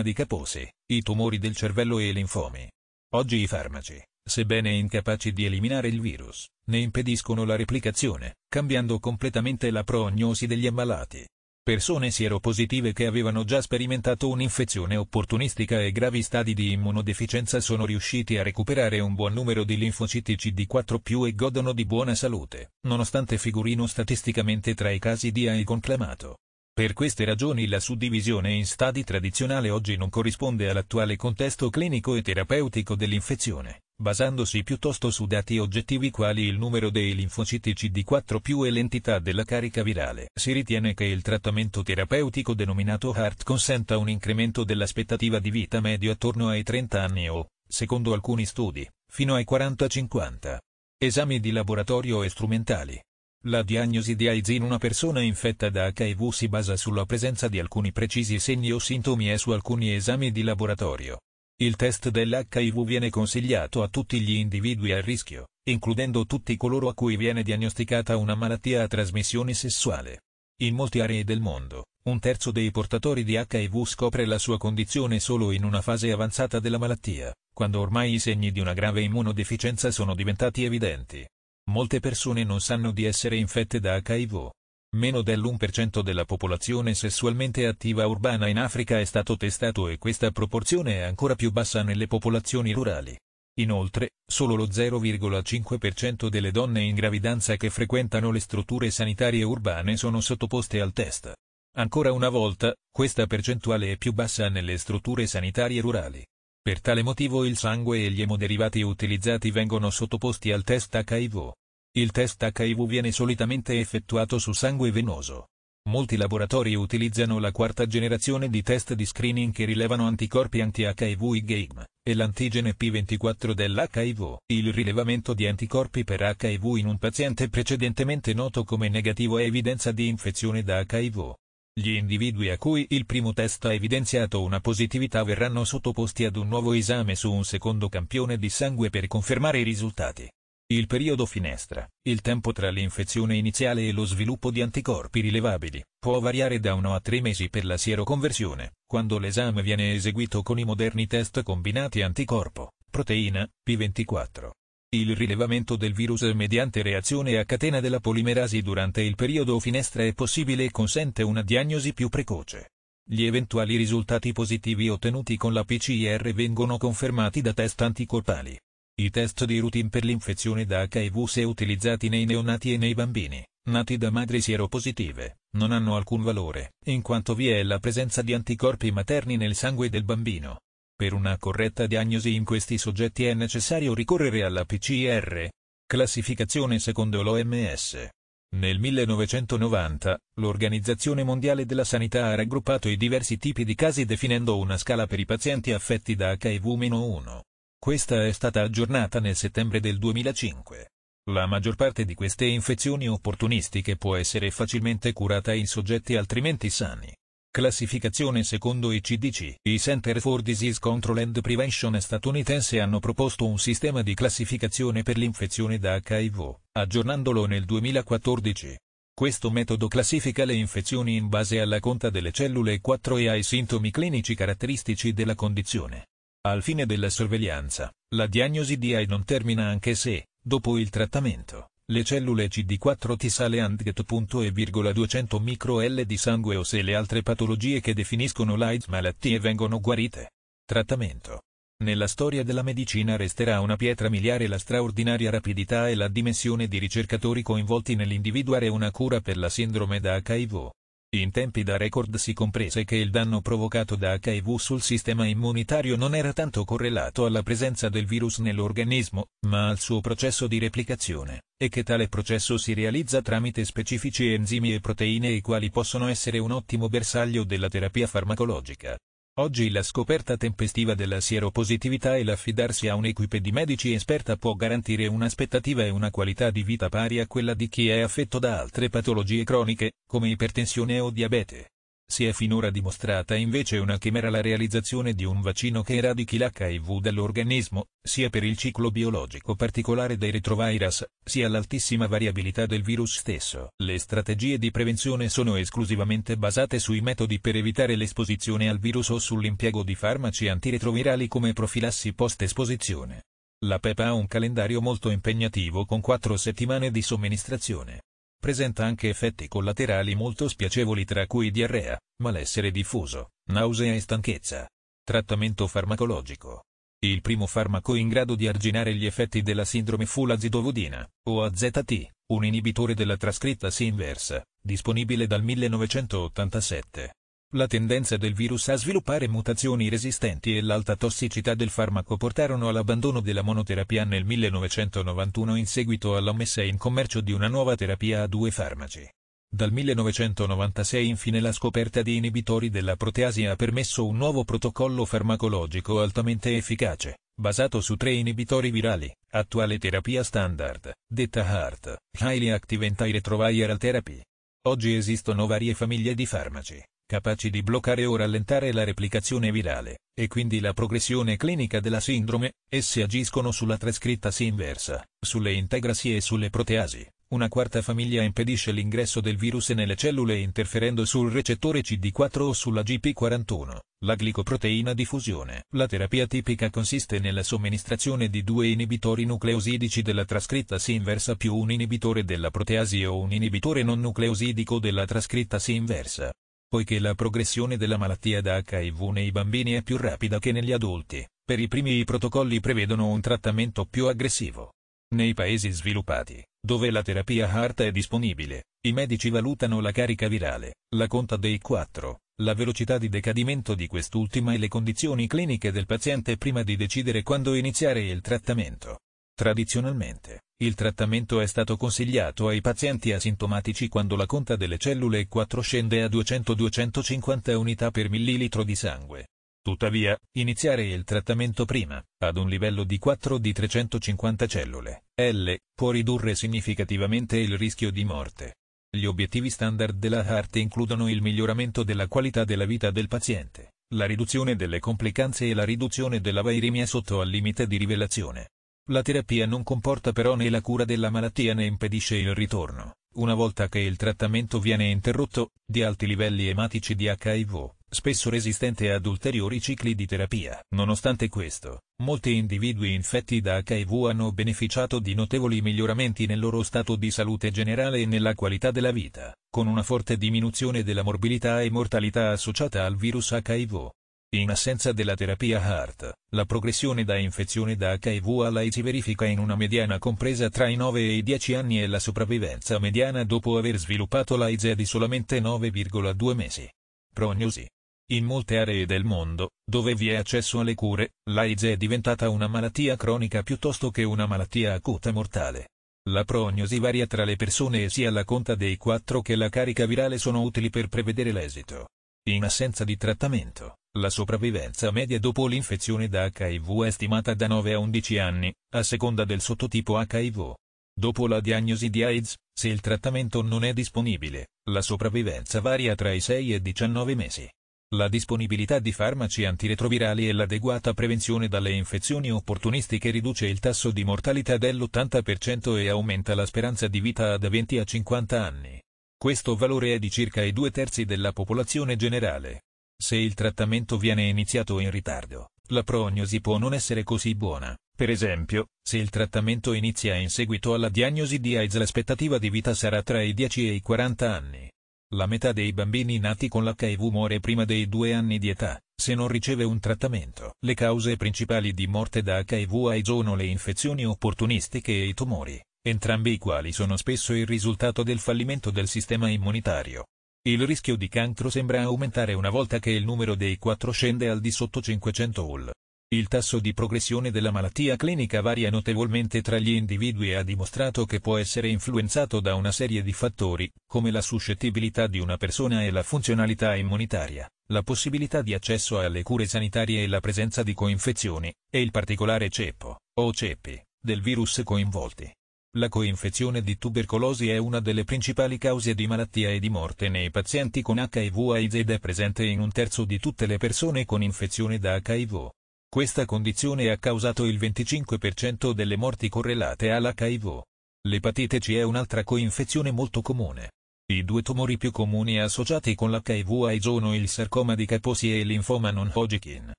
di Kaposi, i tumori del cervello e i linfomi. Oggi i farmaci, sebbene incapaci di eliminare il virus, ne impediscono la replicazione, cambiando completamente la prognosi degli ammalati. Persone sieropositive che avevano già sperimentato un'infezione opportunistica e gravi stadi di immunodeficienza sono riusciti a recuperare un buon numero di linfociti CD4 e godono di buona salute, nonostante figurino statisticamente tra i casi di AI conclamato. Per queste ragioni la suddivisione in stadi tradizionale oggi non corrisponde all'attuale contesto clinico e terapeutico dell'infezione, basandosi piuttosto su dati oggettivi quali il numero dei linfociti CD4 più e l'entità della carica virale. Si ritiene che il trattamento terapeutico denominato HART consenta un incremento dell'aspettativa di vita medio attorno ai 30 anni o, secondo alcuni studi, fino ai 40-50. Esami di laboratorio e strumentali. La diagnosi di AIDS in una persona infetta da HIV si basa sulla presenza di alcuni precisi segni o sintomi e su alcuni esami di laboratorio. Il test dell'HIV viene consigliato a tutti gli individui a rischio, includendo tutti coloro a cui viene diagnosticata una malattia a trasmissione sessuale. In molte aree del mondo, un terzo dei portatori di HIV scopre la sua condizione solo in una fase avanzata della malattia, quando ormai i segni di una grave immunodeficienza sono diventati evidenti. Molte persone non sanno di essere infette da HIV. Meno dell'1% della popolazione sessualmente attiva urbana in Africa è stato testato e questa proporzione è ancora più bassa nelle popolazioni rurali. Inoltre, solo lo 0,5% delle donne in gravidanza che frequentano le strutture sanitarie urbane sono sottoposte al test. Ancora una volta, questa percentuale è più bassa nelle strutture sanitarie rurali. Per tale motivo il sangue e gli emoderivati utilizzati vengono sottoposti al test HIV. Il test HIV viene solitamente effettuato su sangue venoso. Molti laboratori utilizzano la quarta generazione di test di screening che rilevano anticorpi anti-HIV IgM e l'antigene P24 dell'HIV. Il rilevamento di anticorpi per HIV in un paziente precedentemente noto come negativo è evidenza di infezione da HIV. Gli individui a cui il primo test ha evidenziato una positività verranno sottoposti ad un nuovo esame su un secondo campione di sangue per confermare i risultati. Il periodo finestra, il tempo tra l'infezione iniziale e lo sviluppo di anticorpi rilevabili, può variare da 1 a 3 mesi per la sieroconversione, quando l'esame viene eseguito con i moderni test combinati anticorpo, proteina, P24. Il rilevamento del virus mediante reazione a catena della polimerasi durante il periodo finestra è possibile e consente una diagnosi più precoce. Gli eventuali risultati positivi ottenuti con la PCR vengono confermati da test anticorpali. I test di routine per l'infezione da HIV se utilizzati nei neonati e nei bambini, nati da madri sieropositive, non hanno alcun valore, in quanto vi è la presenza di anticorpi materni nel sangue del bambino. Per una corretta diagnosi in questi soggetti è necessario ricorrere alla PCR, classificazione secondo l'OMS. Nel 1990, l'Organizzazione Mondiale della Sanità ha raggruppato i diversi tipi di casi definendo una scala per i pazienti affetti da HIV-1 questa è stata aggiornata nel settembre del 2005. La maggior parte di queste infezioni opportunistiche può essere facilmente curata in soggetti altrimenti sani. Classificazione secondo i CDC. I Center for Disease Control and Prevention statunitense hanno proposto un sistema di classificazione per l'infezione da HIV, aggiornandolo nel 2014. Questo metodo classifica le infezioni in base alla conta delle cellule 4 e ai sintomi clinici caratteristici della condizione. Al fine della sorveglianza, la diagnosi di AI non termina anche se, dopo il trattamento, le cellule CD4 T sale andget.e,200 micro-L di sangue o se le altre patologie che definiscono l'AIDS malattie vengono guarite. Trattamento. Nella storia della medicina resterà una pietra miliare la straordinaria rapidità e la dimensione di ricercatori coinvolti nell'individuare una cura per la sindrome da HIV. In tempi da record si comprese che il danno provocato da HIV sul sistema immunitario non era tanto correlato alla presenza del virus nell'organismo, ma al suo processo di replicazione, e che tale processo si realizza tramite specifici enzimi e proteine i quali possono essere un ottimo bersaglio della terapia farmacologica. Oggi la scoperta tempestiva della sieropositività e l'affidarsi a un'equipe di medici esperta può garantire un'aspettativa e una qualità di vita pari a quella di chi è affetto da altre patologie croniche, come ipertensione o diabete si è finora dimostrata invece una chimera la realizzazione di un vaccino che eradichi l'HIV dall'organismo, sia per il ciclo biologico particolare dei retrovirus, sia l'altissima variabilità del virus stesso. Le strategie di prevenzione sono esclusivamente basate sui metodi per evitare l'esposizione al virus o sull'impiego di farmaci antiretrovirali come profilassi post-esposizione. La PEP ha un calendario molto impegnativo con quattro settimane di somministrazione Presenta anche effetti collaterali molto spiacevoli tra cui diarrea, malessere diffuso, nausea e stanchezza. Trattamento farmacologico. Il primo farmaco in grado di arginare gli effetti della sindrome fu l'azidovudina, o AZT, un inibitore della trascritta S inversa, disponibile dal 1987. La tendenza del virus a sviluppare mutazioni resistenti e l'alta tossicità del farmaco portarono all'abbandono della monoterapia nel 1991 in seguito alla messa in commercio di una nuova terapia a due farmaci. Dal 1996 infine la scoperta di inibitori della proteasi ha permesso un nuovo protocollo farmacologico altamente efficace, basato su tre inibitori virali, attuale terapia standard, detta HART, Highly Active Antiretroviral Therapy. Oggi esistono varie famiglie di farmaci, capaci di bloccare o rallentare la replicazione virale, e quindi la progressione clinica della sindrome, esse agiscono sulla trascrittasi inversa, sulle integrasi e sulle proteasi. Una quarta famiglia impedisce l'ingresso del virus nelle cellule interferendo sul recettore CD4 o sulla GP41, la glicoproteina diffusione. La terapia tipica consiste nella somministrazione di due inibitori nucleosidici della trascrittasi inversa più un inibitore della proteasi o un inibitore non nucleosidico della trascrittasi inversa poiché la progressione della malattia da HIV nei bambini è più rapida che negli adulti, per i primi i protocolli prevedono un trattamento più aggressivo. Nei paesi sviluppati, dove la terapia HART è disponibile, i medici valutano la carica virale, la conta dei 4, la velocità di decadimento di quest'ultima e le condizioni cliniche del paziente prima di decidere quando iniziare il trattamento. Tradizionalmente, il trattamento è stato consigliato ai pazienti asintomatici quando la conta delle cellule 4 scende a 200-250 unità per millilitro di sangue. Tuttavia, iniziare il trattamento prima, ad un livello di 4 di 350 cellule, L, può ridurre significativamente il rischio di morte. Gli obiettivi standard della HART includono il miglioramento della qualità della vita del paziente, la riduzione delle complicanze e la riduzione della vairemia sotto al limite di rivelazione. La terapia non comporta però né la cura della malattia né impedisce il ritorno, una volta che il trattamento viene interrotto, di alti livelli ematici di HIV, spesso resistente ad ulteriori cicli di terapia. Nonostante questo, molti individui infetti da HIV hanno beneficiato di notevoli miglioramenti nel loro stato di salute generale e nella qualità della vita, con una forte diminuzione della morbilità e mortalità associata al virus HIV. In assenza della terapia HART, la progressione da infezione da HIV all'AIDS si verifica in una mediana compresa tra i 9 e i 10 anni e la sopravvivenza mediana dopo aver sviluppato l'AIDS è di solamente 9,2 mesi. Prognosi. In molte aree del mondo, dove vi è accesso alle cure, l'AIDS è diventata una malattia cronica piuttosto che una malattia acuta mortale. La prognosi varia tra le persone e sia la conta dei 4 che la carica virale sono utili per prevedere l'esito. In assenza di trattamento, la sopravvivenza media dopo l'infezione da HIV è stimata da 9 a 11 anni, a seconda del sottotipo HIV. Dopo la diagnosi di AIDS, se il trattamento non è disponibile, la sopravvivenza varia tra i 6 e i 19 mesi. La disponibilità di farmaci antiretrovirali e l'adeguata prevenzione dalle infezioni opportunistiche riduce il tasso di mortalità dell'80% e aumenta la speranza di vita da 20 a 50 anni. Questo valore è di circa i due terzi della popolazione generale. Se il trattamento viene iniziato in ritardo, la prognosi può non essere così buona. Per esempio, se il trattamento inizia in seguito alla diagnosi di AIDS l'aspettativa di vita sarà tra i 10 e i 40 anni. La metà dei bambini nati con l'HIV muore prima dei 2 anni di età, se non riceve un trattamento. Le cause principali di morte da HIV AIDS sono le infezioni opportunistiche e i tumori, entrambi i quali sono spesso il risultato del fallimento del sistema immunitario. Il rischio di cancro sembra aumentare una volta che il numero dei 4 scende al di sotto 500 UL. Il tasso di progressione della malattia clinica varia notevolmente tra gli individui e ha dimostrato che può essere influenzato da una serie di fattori, come la suscettibilità di una persona e la funzionalità immunitaria, la possibilità di accesso alle cure sanitarie e la presenza di coinfezioni, e il particolare ceppo, o ceppi, del virus coinvolti. La coinfezione di tubercolosi è una delle principali cause di malattia e di morte nei pazienti con HIV AIDS ed è presente in un terzo di tutte le persone con infezione da HIV. Questa condizione ha causato il 25% delle morti correlate all'HIV. L'epatite C è un'altra coinfezione molto comune. I due tumori più comuni associati con l'HIV aids sono il sarcoma di Kaposi e il linfoma non Hodgkin.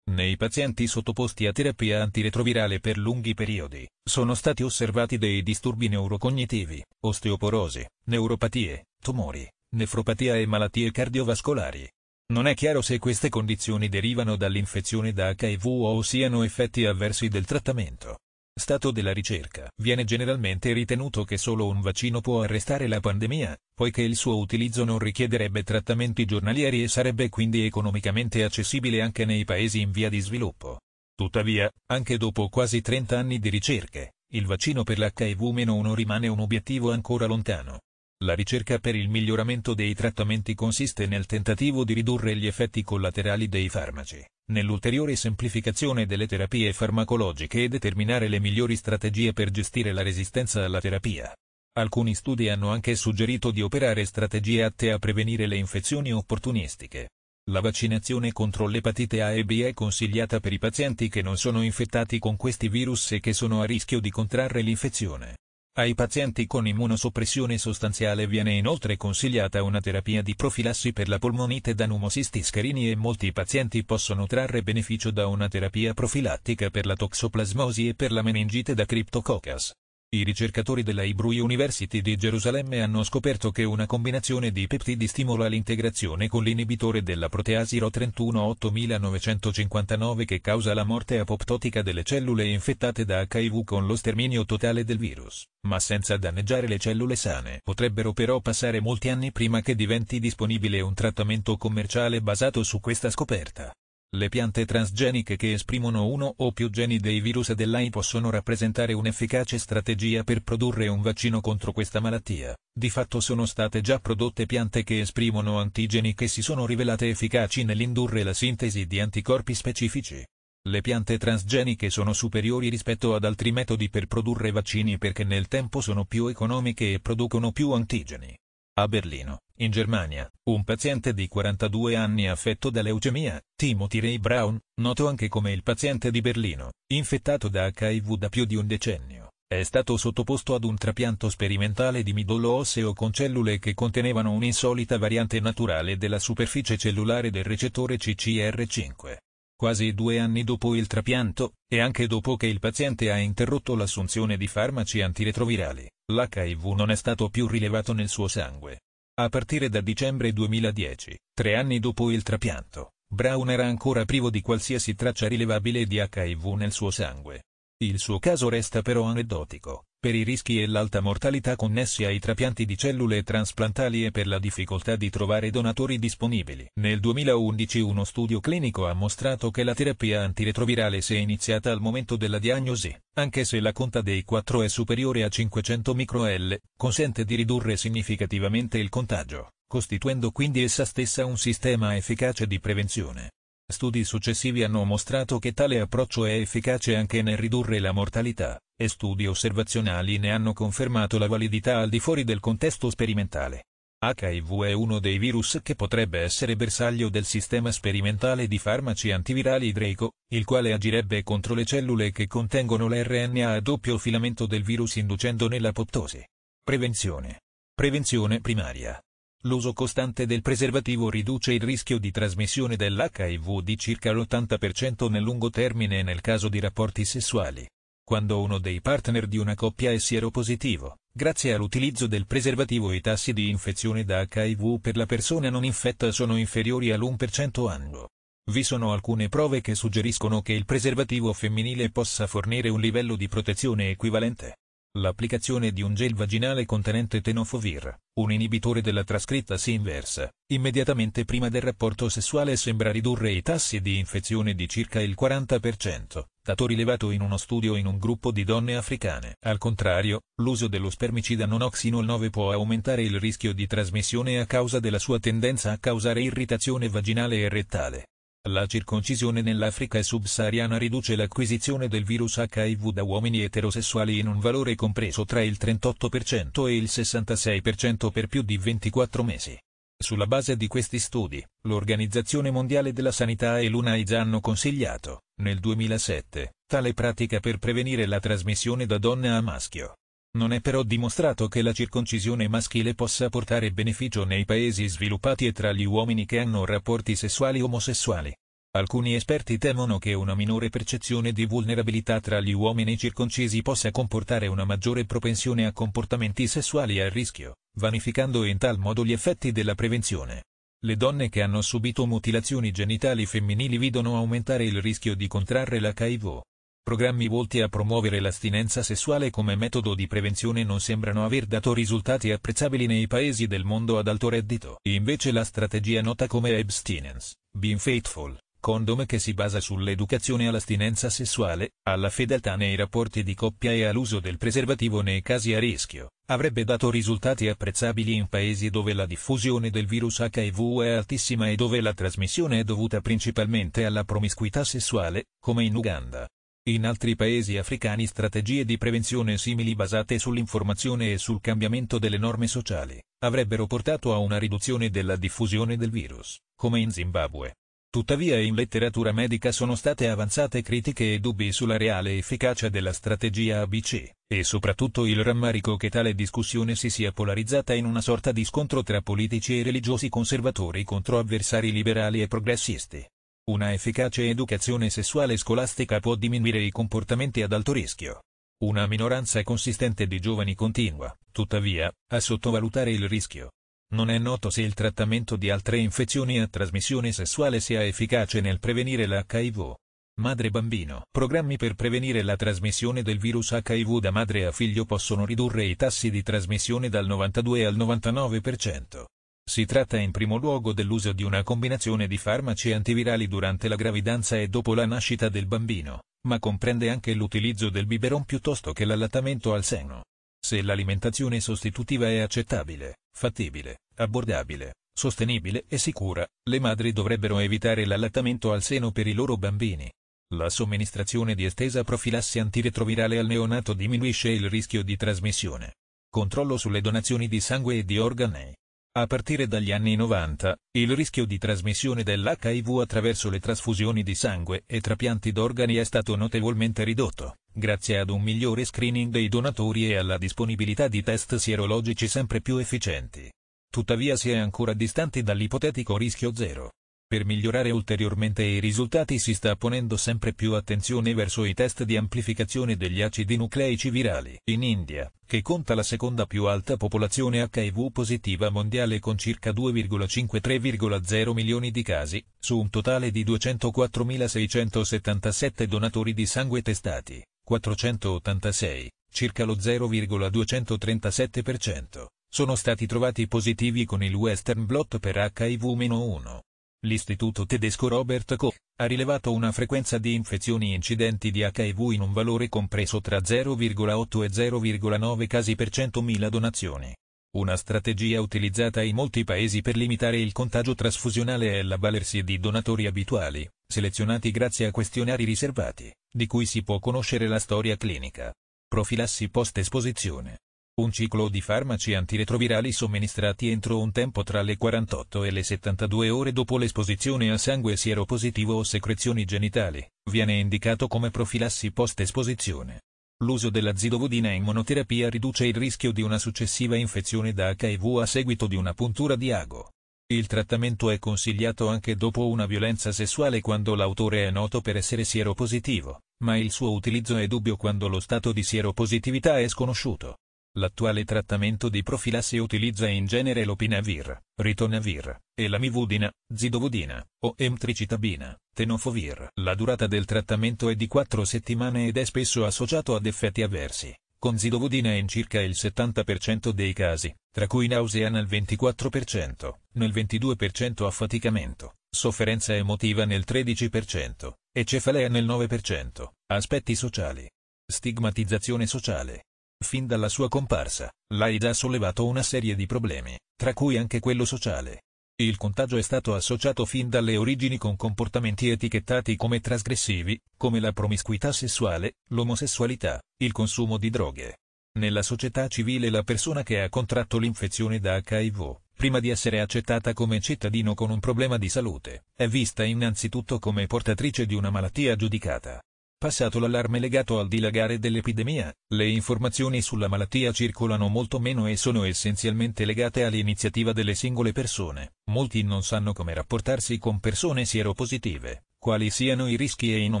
Nei pazienti sottoposti a terapia antiretrovirale per lunghi periodi, sono stati osservati dei disturbi neurocognitivi, osteoporosi, neuropatie, tumori, nefropatia e malattie cardiovascolari. Non è chiaro se queste condizioni derivano dall'infezione da HIV o siano effetti avversi del trattamento. Stato della ricerca. Viene generalmente ritenuto che solo un vaccino può arrestare la pandemia, poiché il suo utilizzo non richiederebbe trattamenti giornalieri e sarebbe quindi economicamente accessibile anche nei paesi in via di sviluppo. Tuttavia, anche dopo quasi 30 anni di ricerche, il vaccino per l'HIV-1 rimane un obiettivo ancora lontano. La ricerca per il miglioramento dei trattamenti consiste nel tentativo di ridurre gli effetti collaterali dei farmaci nell'ulteriore semplificazione delle terapie farmacologiche e determinare le migliori strategie per gestire la resistenza alla terapia. Alcuni studi hanno anche suggerito di operare strategie atte a prevenire le infezioni opportunistiche. La vaccinazione contro l'epatite A e B è consigliata per i pazienti che non sono infettati con questi virus e che sono a rischio di contrarre l'infezione. Ai pazienti con immunosoppressione sostanziale viene inoltre consigliata una terapia di profilassi per la polmonite da pneumocisti scherini e molti pazienti possono trarre beneficio da una terapia profilattica per la toxoplasmosi e per la meningite da criptococcus. I ricercatori della Hebrew University di Gerusalemme hanno scoperto che una combinazione di peptidi stimola l'integrazione con l'inibitore della proteasi Ro31-8959 che causa la morte apoptotica delle cellule infettate da HIV con lo sterminio totale del virus, ma senza danneggiare le cellule sane. Potrebbero però passare molti anni prima che diventi disponibile un trattamento commerciale basato su questa scoperta. Le piante transgeniche che esprimono uno o più geni dei virus dell'AI possono rappresentare un'efficace strategia per produrre un vaccino contro questa malattia. Di fatto sono state già prodotte piante che esprimono antigeni che si sono rivelate efficaci nell'indurre la sintesi di anticorpi specifici. Le piante transgeniche sono superiori rispetto ad altri metodi per produrre vaccini perché nel tempo sono più economiche e producono più antigeni. A Berlino, in Germania, un paziente di 42 anni affetto da leucemia, Timothy Ray Brown, noto anche come il paziente di Berlino, infettato da HIV da più di un decennio, è stato sottoposto ad un trapianto sperimentale di midollo osseo con cellule che contenevano un'insolita variante naturale della superficie cellulare del recettore CCR5 quasi due anni dopo il trapianto, e anche dopo che il paziente ha interrotto l'assunzione di farmaci antiretrovirali, l'HIV non è stato più rilevato nel suo sangue. A partire da dicembre 2010, tre anni dopo il trapianto, Brown era ancora privo di qualsiasi traccia rilevabile di HIV nel suo sangue. Il suo caso resta però aneddotico, per i rischi e l'alta mortalità connessi ai trapianti di cellule trasplantali e per la difficoltà di trovare donatori disponibili. Nel 2011 uno studio clinico ha mostrato che la terapia antiretrovirale se iniziata al momento della diagnosi, anche se la conta dei 4 è superiore a 500 microL, consente di ridurre significativamente il contagio, costituendo quindi essa stessa un sistema efficace di prevenzione. Studi successivi hanno mostrato che tale approccio è efficace anche nel ridurre la mortalità, e studi osservazionali ne hanno confermato la validità al di fuori del contesto sperimentale. HIV è uno dei virus che potrebbe essere bersaglio del sistema sperimentale di farmaci antivirali Draco, il quale agirebbe contro le cellule che contengono l'RNA a doppio filamento del virus inducendone l'apoptosi. Prevenzione. Prevenzione primaria. L'uso costante del preservativo riduce il rischio di trasmissione dell'HIV di circa l'80% nel lungo termine nel caso di rapporti sessuali. Quando uno dei partner di una coppia è sieropositivo, grazie all'utilizzo del preservativo i tassi di infezione da HIV per la persona non infetta sono inferiori all'1% annuo. Vi sono alcune prove che suggeriscono che il preservativo femminile possa fornire un livello di protezione equivalente. L'applicazione di un gel vaginale contenente tenofovir, un inibitore della trascrittasi inversa, immediatamente prima del rapporto sessuale sembra ridurre i tassi di infezione di circa il 40%, dato rilevato in uno studio in un gruppo di donne africane. Al contrario, l'uso dello spermicida non oxinol 9 può aumentare il rischio di trasmissione a causa della sua tendenza a causare irritazione vaginale e rettale. La circoncisione nell'Africa subsahariana riduce l'acquisizione del virus HIV da uomini eterosessuali in un valore compreso tra il 38% e il 66% per più di 24 mesi. Sulla base di questi studi, l'Organizzazione Mondiale della Sanità e l'UNAIDS hanno consigliato, nel 2007, tale pratica per prevenire la trasmissione da donna a maschio. Non è però dimostrato che la circoncisione maschile possa portare beneficio nei paesi sviluppati e tra gli uomini che hanno rapporti sessuali omosessuali. Alcuni esperti temono che una minore percezione di vulnerabilità tra gli uomini circoncisi possa comportare una maggiore propensione a comportamenti sessuali a rischio, vanificando in tal modo gli effetti della prevenzione. Le donne che hanno subito mutilazioni genitali femminili vedono aumentare il rischio di contrarre l'HIV. Programmi volti a promuovere l'astinenza sessuale come metodo di prevenzione non sembrano aver dato risultati apprezzabili nei paesi del mondo ad alto reddito. Invece la strategia nota come abstinence, being faithful, condome che si basa sull'educazione all'astinenza sessuale, alla fedeltà nei rapporti di coppia e all'uso del preservativo nei casi a rischio, avrebbe dato risultati apprezzabili in paesi dove la diffusione del virus HIV è altissima e dove la trasmissione è dovuta principalmente alla promiscuità sessuale, come in Uganda. In altri paesi africani strategie di prevenzione simili basate sull'informazione e sul cambiamento delle norme sociali avrebbero portato a una riduzione della diffusione del virus, come in Zimbabwe. Tuttavia in letteratura medica sono state avanzate critiche e dubbi sulla reale efficacia della strategia ABC, e soprattutto il rammarico che tale discussione si sia polarizzata in una sorta di scontro tra politici e religiosi conservatori contro avversari liberali e progressisti. Una efficace educazione sessuale scolastica può diminuire i comportamenti ad alto rischio. Una minoranza consistente di giovani continua, tuttavia, a sottovalutare il rischio. Non è noto se il trattamento di altre infezioni a trasmissione sessuale sia efficace nel prevenire l'HIV. Madre bambino. Programmi per prevenire la trasmissione del virus HIV da madre a figlio possono ridurre i tassi di trasmissione dal 92 al 99%. Si tratta in primo luogo dell'uso di una combinazione di farmaci antivirali durante la gravidanza e dopo la nascita del bambino, ma comprende anche l'utilizzo del biberon piuttosto che l'allattamento al seno. Se l'alimentazione sostitutiva è accettabile, fattibile, abbordabile, sostenibile e sicura, le madri dovrebbero evitare l'allattamento al seno per i loro bambini. La somministrazione di estesa profilassi antiretrovirale al neonato diminuisce il rischio di trasmissione. Controllo sulle donazioni di sangue e di organi. A partire dagli anni 90, il rischio di trasmissione dell'HIV attraverso le trasfusioni di sangue e trapianti d'organi è stato notevolmente ridotto, grazie ad un migliore screening dei donatori e alla disponibilità di test sierologici sempre più efficienti. Tuttavia si è ancora distanti dall'ipotetico rischio zero. Per migliorare ulteriormente i risultati si sta ponendo sempre più attenzione verso i test di amplificazione degli acidi nucleici virali. In India, che conta la seconda più alta popolazione HIV positiva mondiale con circa 2,5-3,0 milioni di casi, su un totale di 204.677 donatori di sangue testati, 486, circa lo 0,237%, sono stati trovati positivi con il Western Blot per HIV-1. L'istituto tedesco Robert Koch ha rilevato una frequenza di infezioni incidenti di HIV in un valore compreso tra 0,8 e 0,9 casi per 100.000 donazioni. Una strategia utilizzata in molti paesi per limitare il contagio trasfusionale è l'avvalersi di donatori abituali, selezionati grazie a questionari riservati, di cui si può conoscere la storia clinica. Profilassi post-esposizione un ciclo di farmaci antiretrovirali somministrati entro un tempo tra le 48 e le 72 ore dopo l'esposizione a sangue sieropositivo o secrezioni genitali, viene indicato come profilassi post-esposizione. L'uso della zidovodina in monoterapia riduce il rischio di una successiva infezione da HIV a seguito di una puntura di ago. Il trattamento è consigliato anche dopo una violenza sessuale quando l'autore è noto per essere sieropositivo, ma il suo utilizzo è dubbio quando lo stato di sieropositività è sconosciuto. L'attuale trattamento di profilassi utilizza in genere l'opinavir, ritonavir, elamivodina, zidovudina, o emtricitabina, tenofovir. La durata del trattamento è di 4 settimane ed è spesso associato ad effetti avversi, con zidovudina in circa il 70% dei casi, tra cui nausea nel 24%, nel 22% affaticamento, sofferenza emotiva nel 13%, e cefalea nel 9%. Aspetti sociali. Stigmatizzazione sociale. Fin dalla sua comparsa, l'AIDA ha sollevato una serie di problemi, tra cui anche quello sociale. Il contagio è stato associato fin dalle origini con comportamenti etichettati come trasgressivi, come la promiscuità sessuale, l'omosessualità, il consumo di droghe. Nella società civile la persona che ha contratto l'infezione da HIV, prima di essere accettata come cittadino con un problema di salute, è vista innanzitutto come portatrice di una malattia giudicata Passato l'allarme legato al dilagare dell'epidemia, le informazioni sulla malattia circolano molto meno e sono essenzialmente legate all'iniziativa delle singole persone. Molti non sanno come rapportarsi con persone sieropositive, quali siano i rischi e i non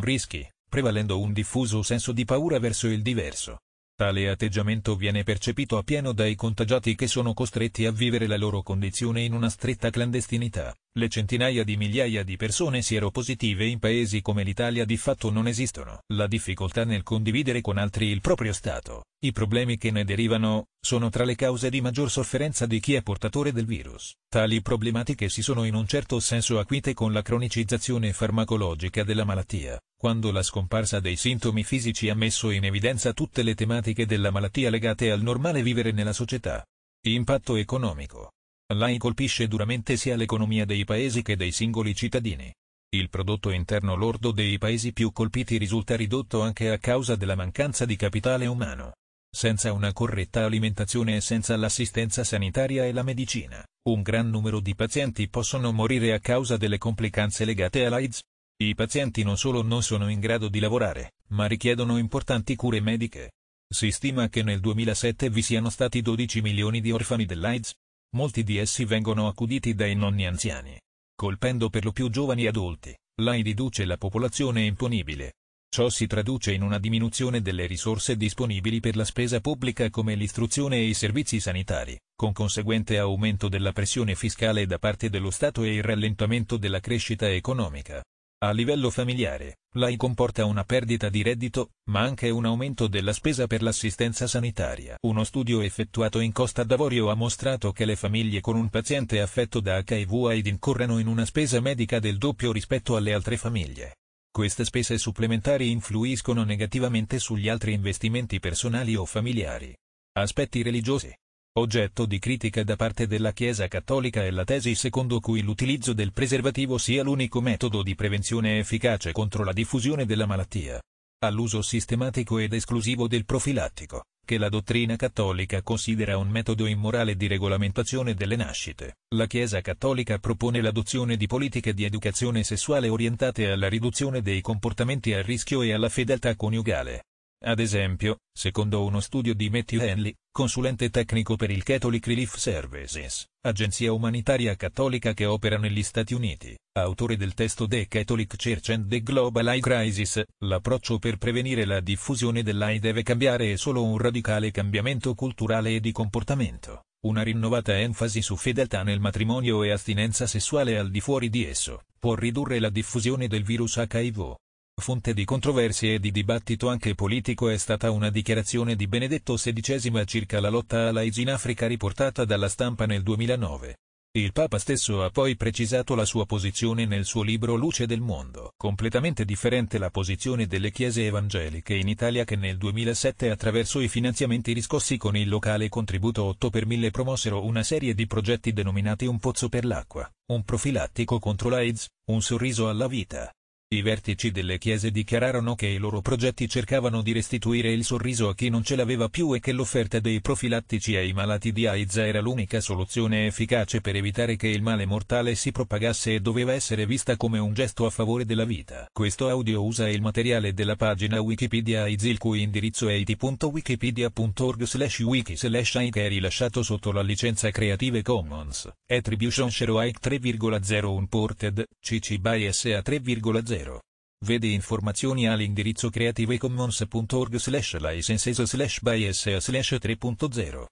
rischi, prevalendo un diffuso senso di paura verso il diverso. Tale atteggiamento viene percepito appieno dai contagiati che sono costretti a vivere la loro condizione in una stretta clandestinità. Le centinaia di migliaia di persone sieropositive in paesi come l'Italia di fatto non esistono. La difficoltà nel condividere con altri il proprio stato, i problemi che ne derivano, sono tra le cause di maggior sofferenza di chi è portatore del virus. Tali problematiche si sono in un certo senso acuite con la cronicizzazione farmacologica della malattia, quando la scomparsa dei sintomi fisici ha messo in evidenza tutte le tematiche della malattia legate al normale vivere nella società. Impatto economico lei colpisce duramente sia l'economia dei paesi che dei singoli cittadini. Il prodotto interno lordo dei paesi più colpiti risulta ridotto anche a causa della mancanza di capitale umano. Senza una corretta alimentazione e senza l'assistenza sanitaria e la medicina, un gran numero di pazienti possono morire a causa delle complicanze legate all'AIDS. I pazienti non solo non sono in grado di lavorare, ma richiedono importanti cure mediche. Si stima che nel 2007 vi siano stati 12 milioni di orfani dell'AIDS, molti di essi vengono accuditi dai nonni anziani. Colpendo per lo più giovani adulti, l'AI riduce la popolazione imponibile. Ciò si traduce in una diminuzione delle risorse disponibili per la spesa pubblica come l'istruzione e i servizi sanitari, con conseguente aumento della pressione fiscale da parte dello Stato e il rallentamento della crescita economica. A livello familiare, l'AI comporta una perdita di reddito, ma anche un aumento della spesa per l'assistenza sanitaria. Uno studio effettuato in Costa d'Avorio ha mostrato che le famiglie con un paziente affetto da HIV-AIDS incorrono in una spesa medica del doppio rispetto alle altre famiglie. Queste spese supplementari influiscono negativamente sugli altri investimenti personali o familiari. Aspetti religiosi oggetto di critica da parte della Chiesa Cattolica è la tesi secondo cui l'utilizzo del preservativo sia l'unico metodo di prevenzione efficace contro la diffusione della malattia. All'uso sistematico ed esclusivo del profilattico, che la dottrina cattolica considera un metodo immorale di regolamentazione delle nascite, la Chiesa Cattolica propone l'adozione di politiche di educazione sessuale orientate alla riduzione dei comportamenti a rischio e alla fedeltà coniugale. Ad esempio, secondo uno studio di Matthew Henley, consulente tecnico per il Catholic Relief Services, agenzia umanitaria cattolica che opera negli Stati Uniti, autore del testo The Catholic Church and the Global Eye Crisis, l'approccio per prevenire la diffusione dell'AI deve cambiare e solo un radicale cambiamento culturale e di comportamento, una rinnovata enfasi su fedeltà nel matrimonio e astinenza sessuale al di fuori di esso, può ridurre la diffusione del virus HIV. Fonte di controversie e di dibattito anche politico è stata una dichiarazione di Benedetto XVI circa la lotta all'AIDS in Africa riportata dalla stampa nel 2009. Il Papa stesso ha poi precisato la sua posizione nel suo libro Luce del Mondo, completamente differente la posizione delle chiese evangeliche in Italia che nel 2007 attraverso i finanziamenti riscossi con il locale contributo 8 per 1000 promossero una serie di progetti denominati Un pozzo per l'acqua, un profilattico contro l'AIDS, un sorriso alla vita, i vertici delle chiese dichiararono che i loro progetti cercavano di restituire il sorriso a chi non ce l'aveva più e che l'offerta dei profilattici ai malati di AIDS era l'unica soluzione efficace per evitare che il male mortale si propagasse e doveva essere vista come un gesto a favore della vita. Questo audio usa il materiale della pagina Wikipedia AIDS il cui indirizzo è it.wikipedia.org slash wiki slash che è rilasciato sotto la licenza Creative Commons, Attribution Share Alike 3,0 Unported, CC BY SA 3,0. Ministero. Vede informazioni all'indirizzo creativecommons.org slash licenses slash by 3.0.